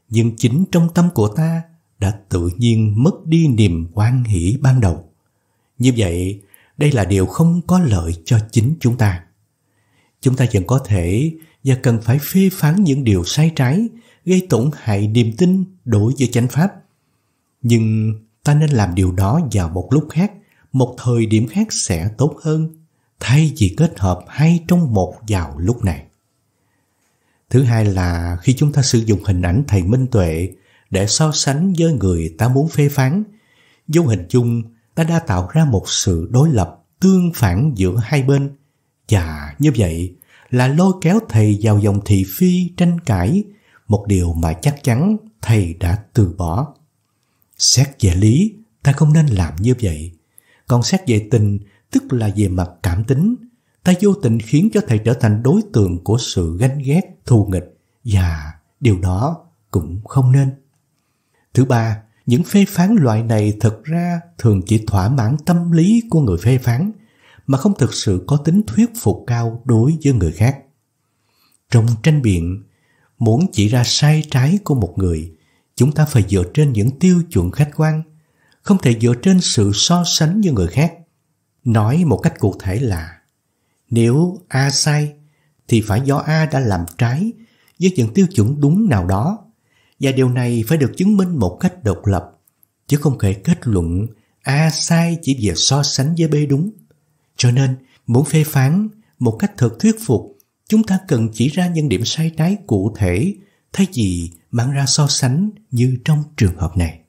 nhưng chính trong tâm của ta đã tự nhiên mất đi niềm quan hỷ ban đầu. Như vậy, đây là điều không có lợi cho chính chúng ta. Chúng ta vẫn có thể và cần phải phê phán những điều sai trái, gây tổn hại niềm tin đối với chánh pháp. Nhưng ta nên làm điều đó vào một lúc khác – một thời điểm khác sẽ tốt hơn thay vì kết hợp hai trong một vào lúc này. Thứ hai là khi chúng ta sử dụng hình ảnh thầy Minh Tuệ để so sánh với người ta muốn phê phán, vô hình chung ta đã tạo ra một sự đối lập tương phản giữa hai bên và như vậy là lôi kéo thầy vào dòng thị phi tranh cãi, một điều mà chắc chắn thầy đã từ bỏ. Xét về lý, ta không nên làm như vậy còn xét về tình tức là về mặt cảm tính ta vô tình khiến cho thầy trở thành đối tượng của sự ganh ghét thù nghịch và điều đó cũng không nên thứ ba những phê phán loại này thực ra thường chỉ thỏa mãn tâm lý của người phê phán mà không thực sự có tính thuyết phục cao đối với người khác trong tranh biện muốn chỉ ra sai trái của một người chúng ta phải dựa trên những tiêu chuẩn khách quan không thể dựa trên sự so sánh với người khác. Nói một cách cụ thể là nếu A sai thì phải do A đã làm trái với những tiêu chuẩn đúng nào đó và điều này phải được chứng minh một cách độc lập chứ không thể kết luận A sai chỉ vì so sánh với B đúng. Cho nên, muốn phê phán một cách thật thuyết phục, chúng ta cần chỉ ra những điểm sai trái cụ thể thay vì mang ra so sánh như trong trường hợp này.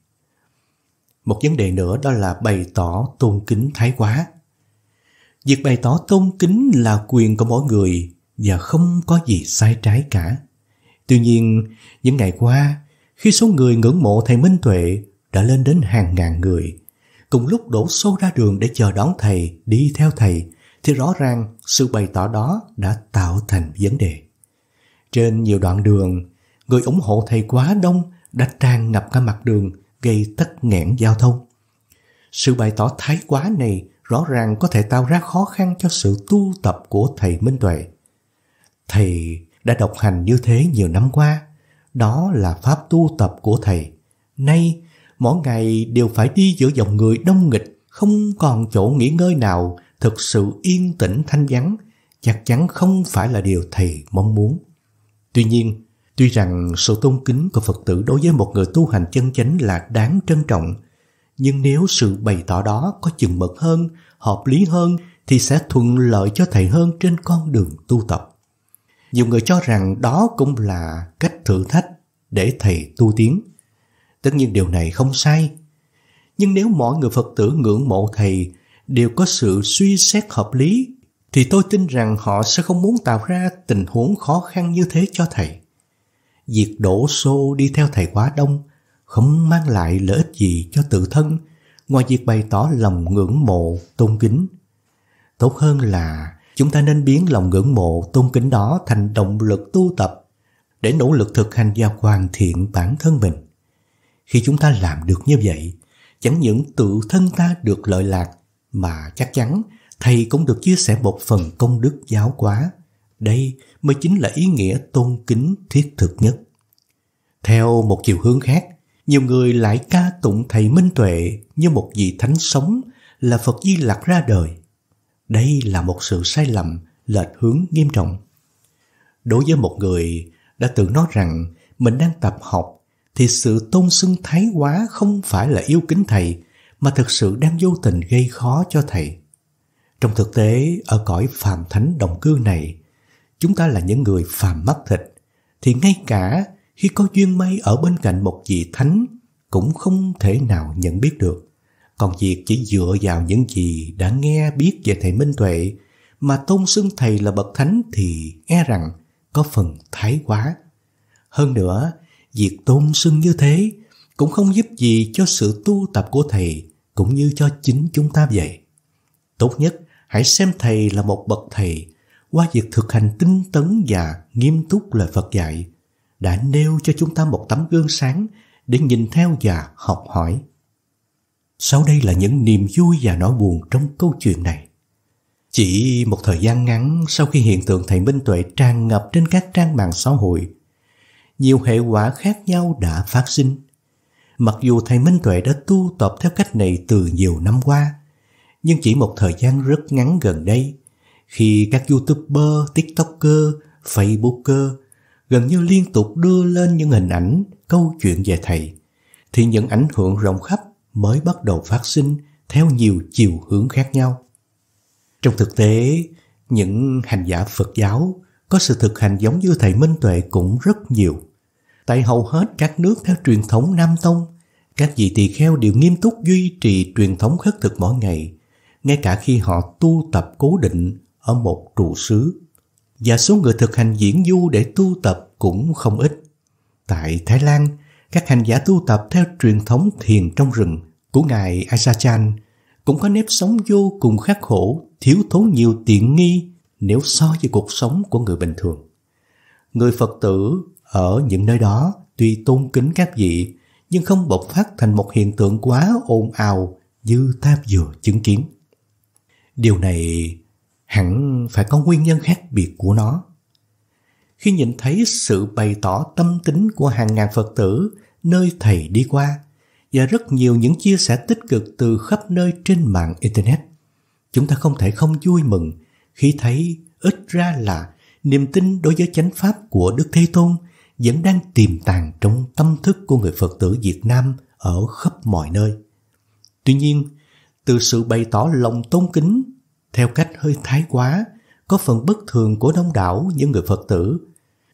Một vấn đề nữa đó là bày tỏ tôn kính thái quá. Việc bày tỏ tôn kính là quyền của mỗi người và không có gì sai trái cả. Tuy nhiên, những ngày qua, khi số người ngưỡng mộ thầy Minh Tuệ đã lên đến hàng ngàn người, cùng lúc đổ xô ra đường để chờ đón thầy, đi theo thầy, thì rõ ràng sự bày tỏ đó đã tạo thành vấn đề. Trên nhiều đoạn đường, người ủng hộ thầy quá đông đã tràn ngập cả mặt đường, gây tắc nghẽn giao thông. Sự bày tỏ thái quá này rõ ràng có thể tạo ra khó khăn cho sự tu tập của thầy Minh Tuệ. Thầy đã độc hành như thế nhiều năm qua, đó là pháp tu tập của thầy. Nay, mỗi ngày đều phải đi giữa dòng người đông nghịch, không còn chỗ nghỉ ngơi nào thực sự yên tĩnh thanh vắng, chắc chắn không phải là điều thầy mong muốn. Tuy nhiên, Tuy rằng sự tôn kính của Phật tử đối với một người tu hành chân chánh là đáng trân trọng, nhưng nếu sự bày tỏ đó có chừng mực hơn, hợp lý hơn thì sẽ thuận lợi cho thầy hơn trên con đường tu tập. Nhiều người cho rằng đó cũng là cách thử thách để thầy tu tiến. Tất nhiên điều này không sai. Nhưng nếu mọi người Phật tử ngưỡng mộ thầy đều có sự suy xét hợp lý thì tôi tin rằng họ sẽ không muốn tạo ra tình huống khó khăn như thế cho thầy việc đổ xô đi theo thầy quá đông không mang lại lợi ích gì cho tự thân ngoài việc bày tỏ lòng ngưỡng mộ tôn kính tốt hơn là chúng ta nên biến lòng ngưỡng mộ tôn kính đó thành động lực tu tập để nỗ lực thực hành và hoàn thiện bản thân mình khi chúng ta làm được như vậy chẳng những tự thân ta được lợi lạc mà chắc chắn thầy cũng được chia sẻ một phần công đức giáo hóa đây mới chính là ý nghĩa tôn kính thiết thực nhất. Theo một chiều hướng khác, nhiều người lại ca tụng thầy Minh Tuệ như một vị thánh sống là Phật Di Lặc ra đời. Đây là một sự sai lầm, lệch hướng nghiêm trọng. Đối với một người đã tự nói rằng mình đang tập học thì sự tôn xưng thái quá không phải là yêu kính thầy mà thực sự đang vô tình gây khó cho thầy. Trong thực tế, ở cõi phàm thánh đồng cư này, chúng ta là những người phàm mắt thịt, thì ngay cả khi có duyên may ở bên cạnh một vị thánh cũng không thể nào nhận biết được. Còn việc chỉ dựa vào những gì đã nghe biết về Thầy Minh Tuệ mà tôn xưng Thầy là Bậc Thánh thì e rằng có phần thái quá. Hơn nữa, việc tôn xưng như thế cũng không giúp gì cho sự tu tập của Thầy cũng như cho chính chúng ta vậy. Tốt nhất, hãy xem Thầy là một Bậc Thầy qua việc thực hành tinh tấn và nghiêm túc lời Phật dạy đã nêu cho chúng ta một tấm gương sáng để nhìn theo và học hỏi. Sau đây là những niềm vui và nỗi buồn trong câu chuyện này. Chỉ một thời gian ngắn sau khi hiện tượng thầy Minh Tuệ tràn ngập trên các trang mạng xã hội, nhiều hệ quả khác nhau đã phát sinh. Mặc dù thầy Minh Tuệ đã tu tập theo cách này từ nhiều năm qua, nhưng chỉ một thời gian rất ngắn gần đây, khi các youtuber, tiktoker, facebooker gần như liên tục đưa lên những hình ảnh, câu chuyện về thầy, thì những ảnh hưởng rộng khắp mới bắt đầu phát sinh theo nhiều chiều hướng khác nhau. Trong thực tế, những hành giả Phật giáo có sự thực hành giống như thầy Minh Tuệ cũng rất nhiều. Tại hầu hết các nước theo truyền thống Nam Tông, các vị tỳ kheo đều nghiêm túc duy trì truyền thống khất thực mỗi ngày, ngay cả khi họ tu tập cố định ở một trụ xứ và số người thực hành diễn du để tu tập cũng không ít. Tại Thái Lan, các hành giả tu tập theo truyền thống thiền trong rừng của Ngài Asachan cũng có nếp sống vô cùng khắc khổ, thiếu thốn nhiều tiện nghi nếu so với cuộc sống của người bình thường. Người Phật tử ở những nơi đó tuy tôn kính các vị nhưng không bộc phát thành một hiện tượng quá ồn ào như ta vừa chứng kiến. Điều này hẳn phải có nguyên nhân khác biệt của nó. Khi nhìn thấy sự bày tỏ tâm tính của hàng ngàn Phật tử nơi thầy đi qua và rất nhiều những chia sẻ tích cực từ khắp nơi trên mạng Internet, chúng ta không thể không vui mừng khi thấy ít ra là niềm tin đối với chánh pháp của Đức Thế Tôn vẫn đang tiềm tàng trong tâm thức của người Phật tử Việt Nam ở khắp mọi nơi. Tuy nhiên, từ sự bày tỏ lòng tôn kính theo cách hơi thái quá, có phần bất thường của đông đảo những người Phật tử.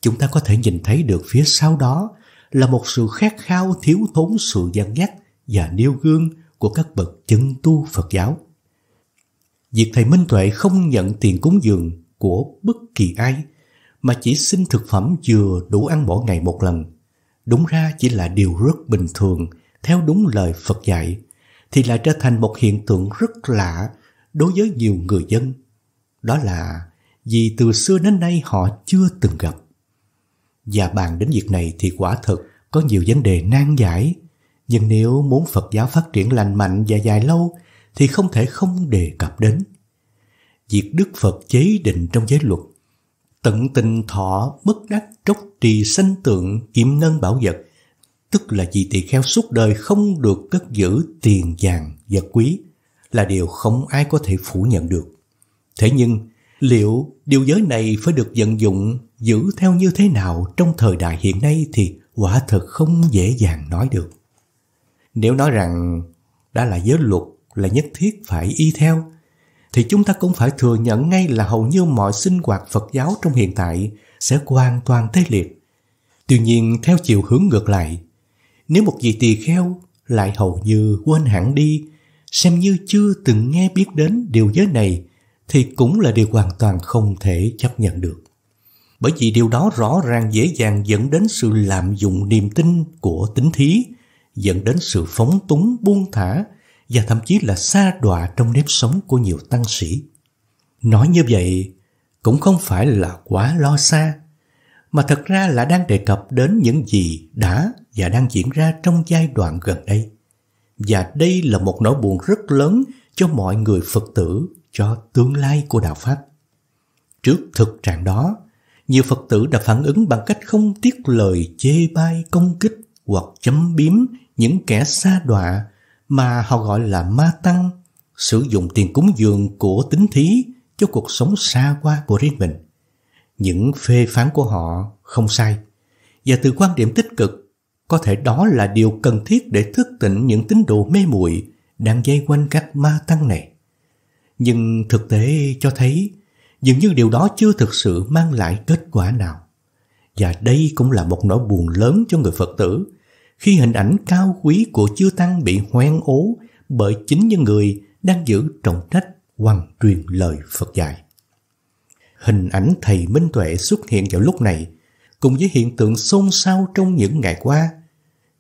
Chúng ta có thể nhìn thấy được phía sau đó là một sự khát khao thiếu thốn sự gian dắt và nêu gương của các bậc chân tu Phật giáo. Việc Thầy Minh Tuệ không nhận tiền cúng dường của bất kỳ ai, mà chỉ xin thực phẩm vừa đủ ăn mỗi ngày một lần. Đúng ra chỉ là điều rất bình thường, theo đúng lời Phật dạy, thì lại trở thành một hiện tượng rất lạ đối với nhiều người dân. Đó là vì từ xưa đến nay họ chưa từng gặp. Và bàn đến việc này thì quả thực có nhiều vấn đề nan giải. Nhưng nếu muốn Phật giáo phát triển lành mạnh và dài lâu thì không thể không đề cập đến. Việc Đức Phật chế định trong giới luật tận tình thọ bất đắc trốc trì sanh tượng kiệm ngân bảo vật tức là vì tỳ kheo suốt đời không được cất giữ tiền vàng vật quý là điều không ai có thể phủ nhận được. Thế nhưng, liệu điều giới này phải được vận dụng giữ theo như thế nào trong thời đại hiện nay thì quả thật không dễ dàng nói được. Nếu nói rằng đã là giới luật là nhất thiết phải y theo, thì chúng ta cũng phải thừa nhận ngay là hầu như mọi sinh hoạt Phật giáo trong hiện tại sẽ hoàn toàn tê liệt. Tuy nhiên, theo chiều hướng ngược lại, nếu một vị tỳ kheo lại hầu như quên hẳn đi xem như chưa từng nghe biết đến điều giới này thì cũng là điều hoàn toàn không thể chấp nhận được. Bởi vì điều đó rõ ràng dễ dàng dẫn đến sự lạm dụng niềm tin của tính thí, dẫn đến sự phóng túng buông thả và thậm chí là xa đọa trong nếp sống của nhiều tăng sĩ. Nói như vậy cũng không phải là quá lo xa, mà thật ra là đang đề cập đến những gì đã và đang diễn ra trong giai đoạn gần đây. Và đây là một nỗi buồn rất lớn cho mọi người Phật tử, cho tương lai của Đạo Pháp. Trước thực trạng đó, nhiều Phật tử đã phản ứng bằng cách không tiếc lời chê bai công kích hoặc chấm biếm những kẻ xa đọa mà họ gọi là ma tăng, sử dụng tiền cúng dường của tín thí cho cuộc sống xa qua của riêng mình. Những phê phán của họ không sai. Và từ quan điểm tích cực, có thể đó là điều cần thiết để thức tỉnh những tín đồ mê muội đang dây quanh các ma tăng này. Nhưng thực tế cho thấy dường như điều đó chưa thực sự mang lại kết quả nào. Và đây cũng là một nỗi buồn lớn cho người Phật tử khi hình ảnh cao quý của chư tăng bị hoen ố bởi chính những người đang giữ trọng trách hoàn truyền lời Phật dạy. Hình ảnh thầy Minh Tuệ xuất hiện vào lúc này cùng với hiện tượng xôn xao trong những ngày qua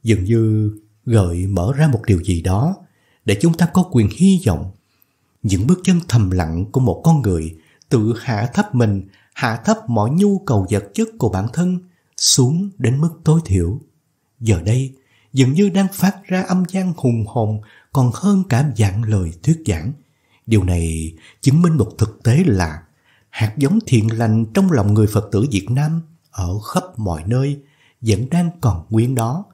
dường như gợi mở ra một điều gì đó để chúng ta có quyền hy vọng. Những bước chân thầm lặng của một con người tự hạ thấp mình, hạ thấp mọi nhu cầu vật chất của bản thân xuống đến mức tối thiểu. Giờ đây, dường như đang phát ra âm gian hùng hồn còn hơn cả dạng lời thuyết giảng. Điều này chứng minh một thực tế là hạt giống thiện lành trong lòng người Phật tử Việt Nam ở khắp mọi nơi vẫn đang còn nguyên đó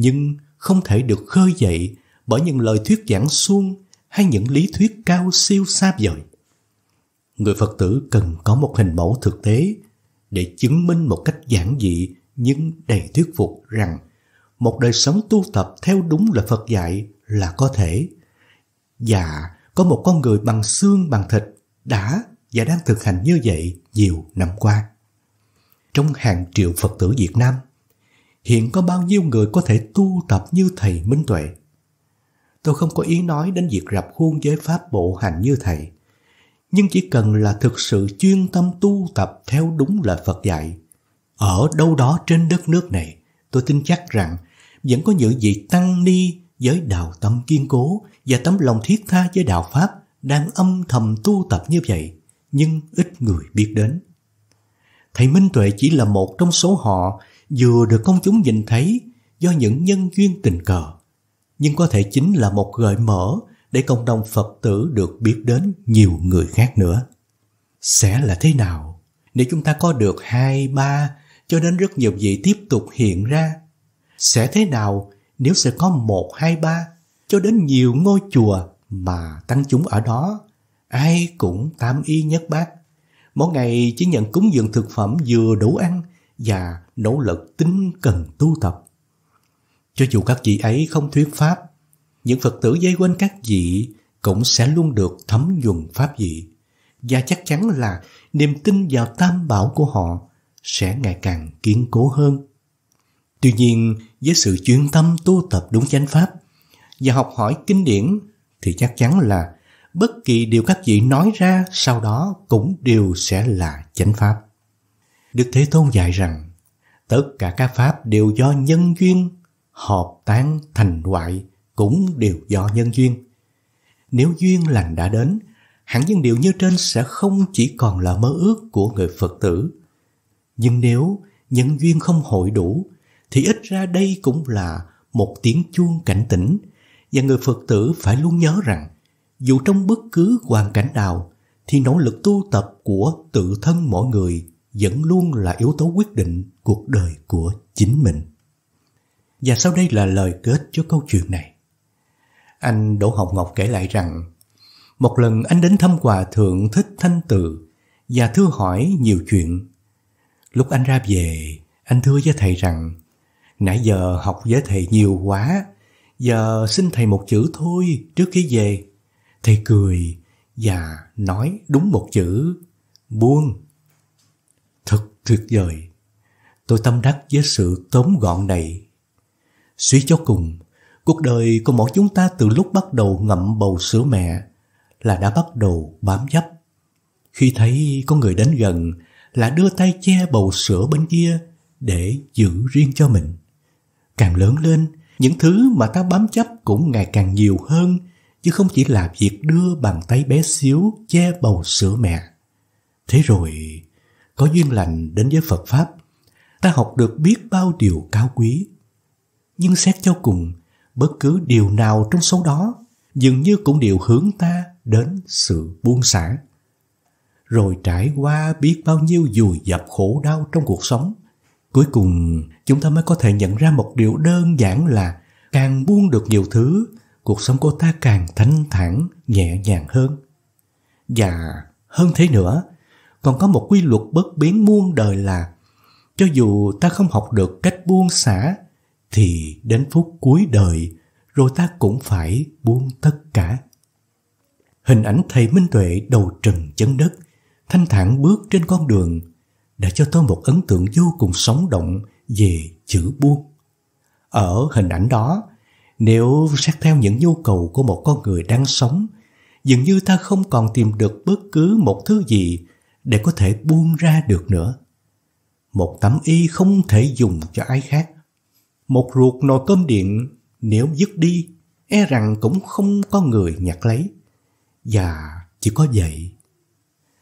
nhưng không thể được khơi dậy bởi những lời thuyết giảng suông hay những lý thuyết cao siêu xa vời. Người Phật tử cần có một hình mẫu thực tế để chứng minh một cách giản dị nhưng đầy thuyết phục rằng một đời sống tu tập theo đúng lời Phật dạy là có thể. Và có một con người bằng xương bằng thịt đã và đang thực hành như vậy nhiều năm qua. Trong hàng triệu Phật tử Việt Nam – hiện có bao nhiêu người có thể tu tập như thầy Minh Tuệ. Tôi không có ý nói đến việc rập khuôn giới pháp bộ hành như thầy, nhưng chỉ cần là thực sự chuyên tâm tu tập theo đúng lời Phật dạy. Ở đâu đó trên đất nước này, tôi tin chắc rằng vẫn có những vị tăng ni với đạo tâm kiên cố và tấm lòng thiết tha với đạo Pháp đang âm thầm tu tập như vậy, nhưng ít người biết đến. Thầy Minh Tuệ chỉ là một trong số họ vừa được công chúng nhìn thấy do những nhân duyên tình cờ, nhưng có thể chính là một gợi mở để cộng đồng Phật tử được biết đến nhiều người khác nữa. Sẽ là thế nào nếu chúng ta có được hai ba cho đến rất nhiều vị tiếp tục hiện ra? Sẽ thế nào nếu sẽ có một hai ba cho đến nhiều ngôi chùa mà tăng chúng ở đó ai cũng tam y nhất bác mỗi ngày chỉ nhận cúng dường thực phẩm vừa đủ ăn và nỗ lực tính cần tu tập. Cho dù các vị ấy không thuyết pháp, những Phật tử dây quanh các vị cũng sẽ luôn được thấm nhuần pháp vị và chắc chắn là niềm tin vào tam bảo của họ sẽ ngày càng kiên cố hơn. Tuy nhiên, với sự chuyên tâm tu tập đúng chánh pháp và học hỏi kinh điển thì chắc chắn là bất kỳ điều các vị nói ra sau đó cũng đều sẽ là chánh pháp. Đức Thế Tôn dạy rằng Tất cả các pháp đều do nhân duyên, hợp tán thành hoại cũng đều do nhân duyên. Nếu duyên lành đã đến, hẳn những điều như trên sẽ không chỉ còn là mơ ước của người Phật tử. Nhưng nếu nhân duyên không hội đủ, thì ít ra đây cũng là một tiếng chuông cảnh tỉnh và người Phật tử phải luôn nhớ rằng dù trong bất cứ hoàn cảnh nào thì nỗ lực tu tập của tự thân mỗi người vẫn luôn là yếu tố quyết định cuộc đời của chính mình. Và sau đây là lời kết cho câu chuyện này. Anh Đỗ Hồng Ngọc kể lại rằng, một lần anh đến thăm quà thượng thích thanh từ và thưa hỏi nhiều chuyện. Lúc anh ra về, anh thưa với thầy rằng, nãy giờ học với thầy nhiều quá, giờ xin thầy một chữ thôi trước khi về. Thầy cười và nói đúng một chữ, buông. Thật tuyệt vời. Tôi tâm đắc với sự tóm gọn này. Suy cho cùng, cuộc đời của mỗi chúng ta từ lúc bắt đầu ngậm bầu sữa mẹ là đã bắt đầu bám dấp. Khi thấy có người đến gần là đưa tay che bầu sữa bên kia để giữ riêng cho mình. Càng lớn lên, những thứ mà ta bám chấp cũng ngày càng nhiều hơn chứ không chỉ là việc đưa bàn tay bé xíu che bầu sữa mẹ. Thế rồi, có duyên lành đến với Phật Pháp, ta học được biết bao điều cao quý. Nhưng xét cho cùng, bất cứ điều nào trong số đó dường như cũng đều hướng ta đến sự buông xả. Rồi trải qua biết bao nhiêu dùi dập khổ đau trong cuộc sống, cuối cùng chúng ta mới có thể nhận ra một điều đơn giản là càng buông được nhiều thứ, cuộc sống của ta càng thanh thản, nhẹ nhàng hơn. Và hơn thế nữa, còn có một quy luật bất biến muôn đời là cho dù ta không học được cách buông xả thì đến phút cuối đời rồi ta cũng phải buông tất cả. Hình ảnh thầy Minh Tuệ đầu trần chân đất, thanh thản bước trên con đường đã cho tôi một ấn tượng vô cùng sống động về chữ buông. Ở hình ảnh đó, nếu xét theo những nhu cầu của một con người đang sống, dường như ta không còn tìm được bất cứ một thứ gì để có thể buông ra được nữa. Một tấm y không thể dùng cho ai khác. Một ruột nồi cơm điện nếu dứt đi, e rằng cũng không có người nhặt lấy. Và chỉ có vậy.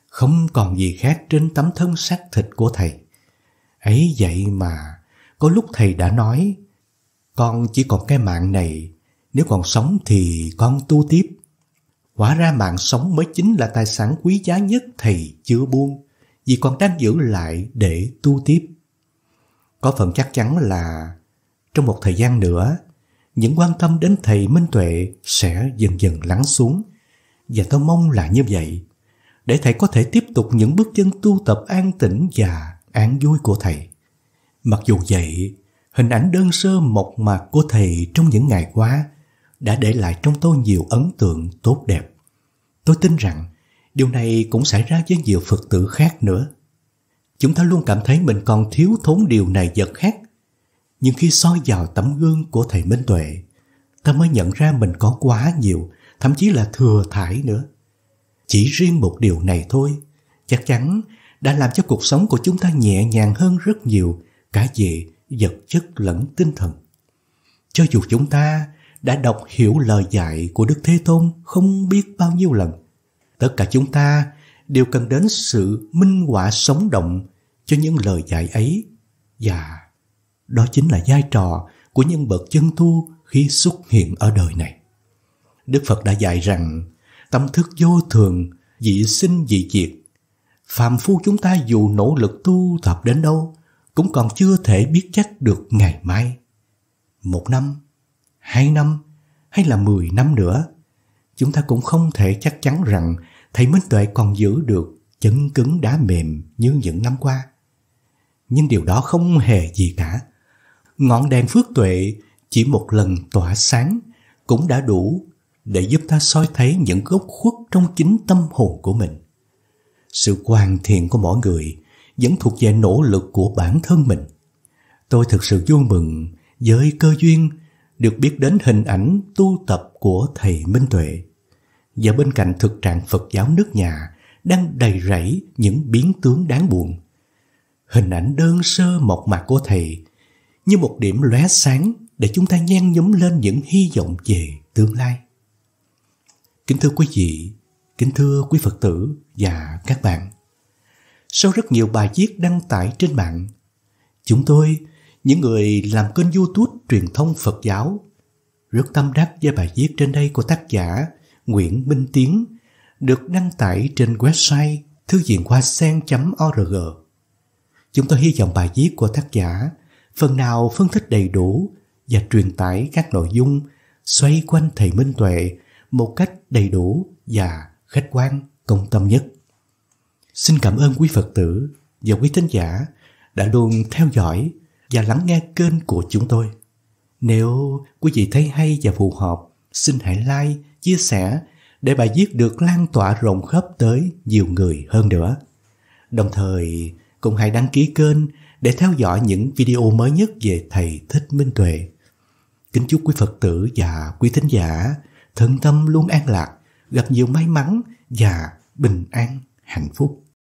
Không còn gì khác trên tấm thân xác thịt của thầy. Ấy vậy mà, có lúc thầy đã nói, con chỉ còn cái mạng này, nếu còn sống thì con tu tiếp. Hóa ra mạng sống mới chính là tài sản quý giá nhất thầy chưa buông, vì còn đang giữ lại để tu tiếp. Có phần chắc chắn là trong một thời gian nữa, những quan tâm đến thầy Minh Tuệ sẽ dần dần lắng xuống. Và tôi mong là như vậy, để thầy có thể tiếp tục những bước chân tu tập an tĩnh và an vui của thầy. Mặc dù vậy, hình ảnh đơn sơ mộc mạc của thầy trong những ngày qua đã để lại trong tôi nhiều ấn tượng tốt đẹp. Tôi tin rằng điều này cũng xảy ra với nhiều Phật tử khác nữa. Chúng ta luôn cảm thấy mình còn thiếu thốn điều này vật khác. Nhưng khi soi vào tấm gương của Thầy Minh Tuệ, ta mới nhận ra mình có quá nhiều, thậm chí là thừa thải nữa. Chỉ riêng một điều này thôi, chắc chắn đã làm cho cuộc sống của chúng ta nhẹ nhàng hơn rất nhiều cả về vật chất lẫn tinh thần. Cho dù chúng ta đã đọc hiểu lời dạy của Đức Thế Tôn không biết bao nhiêu lần. Tất cả chúng ta đều cần đến sự minh họa sống động cho những lời dạy ấy. Và đó chính là vai trò của nhân vật chân tu khi xuất hiện ở đời này. Đức Phật đã dạy rằng tâm thức vô thường, dị sinh dị diệt. Phàm phu chúng ta dù nỗ lực tu tập đến đâu cũng còn chưa thể biết chắc được ngày mai. Một năm, 2 năm hay là 10 năm nữa, chúng ta cũng không thể chắc chắn rằng thầy Minh Tuệ còn giữ được chân cứng đá mềm như những năm qua. Nhưng điều đó không hề gì cả. Ngọn đèn phước tuệ chỉ một lần tỏa sáng cũng đã đủ để giúp ta soi thấy những gốc khuất trong chính tâm hồn của mình. Sự hoàn thiện của mỗi người vẫn thuộc về nỗ lực của bản thân mình. Tôi thực sự vui mừng với cơ duyên được biết đến hình ảnh tu tập của thầy Minh Tuệ. Và bên cạnh thực trạng Phật giáo nước nhà đang đầy rẫy những biến tướng đáng buồn. Hình ảnh đơn sơ mộc mạc của thầy như một điểm lóe sáng để chúng ta nhen nhóm lên những hy vọng về tương lai. Kính thưa quý vị, kính thưa quý Phật tử và các bạn, sau rất nhiều bài viết đăng tải trên mạng, chúng tôi những người làm kênh youtube truyền thông Phật giáo. Rất tâm đắc với bài viết trên đây của tác giả Nguyễn Minh Tiến được đăng tải trên website thư viện hoa sen.org. Chúng tôi hy vọng bài viết của tác giả phần nào phân tích đầy đủ và truyền tải các nội dung xoay quanh thầy Minh Tuệ một cách đầy đủ và khách quan công tâm nhất. Xin cảm ơn quý Phật tử và quý thính giả đã luôn theo dõi và lắng nghe kênh của chúng tôi. Nếu quý vị thấy hay và phù hợp, xin hãy like, chia sẻ để bài viết được lan tỏa rộng khắp tới nhiều người hơn nữa. Đồng thời, cũng hãy đăng ký kênh để theo dõi những video mới nhất về Thầy Thích Minh Tuệ. Kính chúc quý Phật tử và quý thính giả thân tâm luôn an lạc, gặp nhiều may mắn và bình an, hạnh phúc.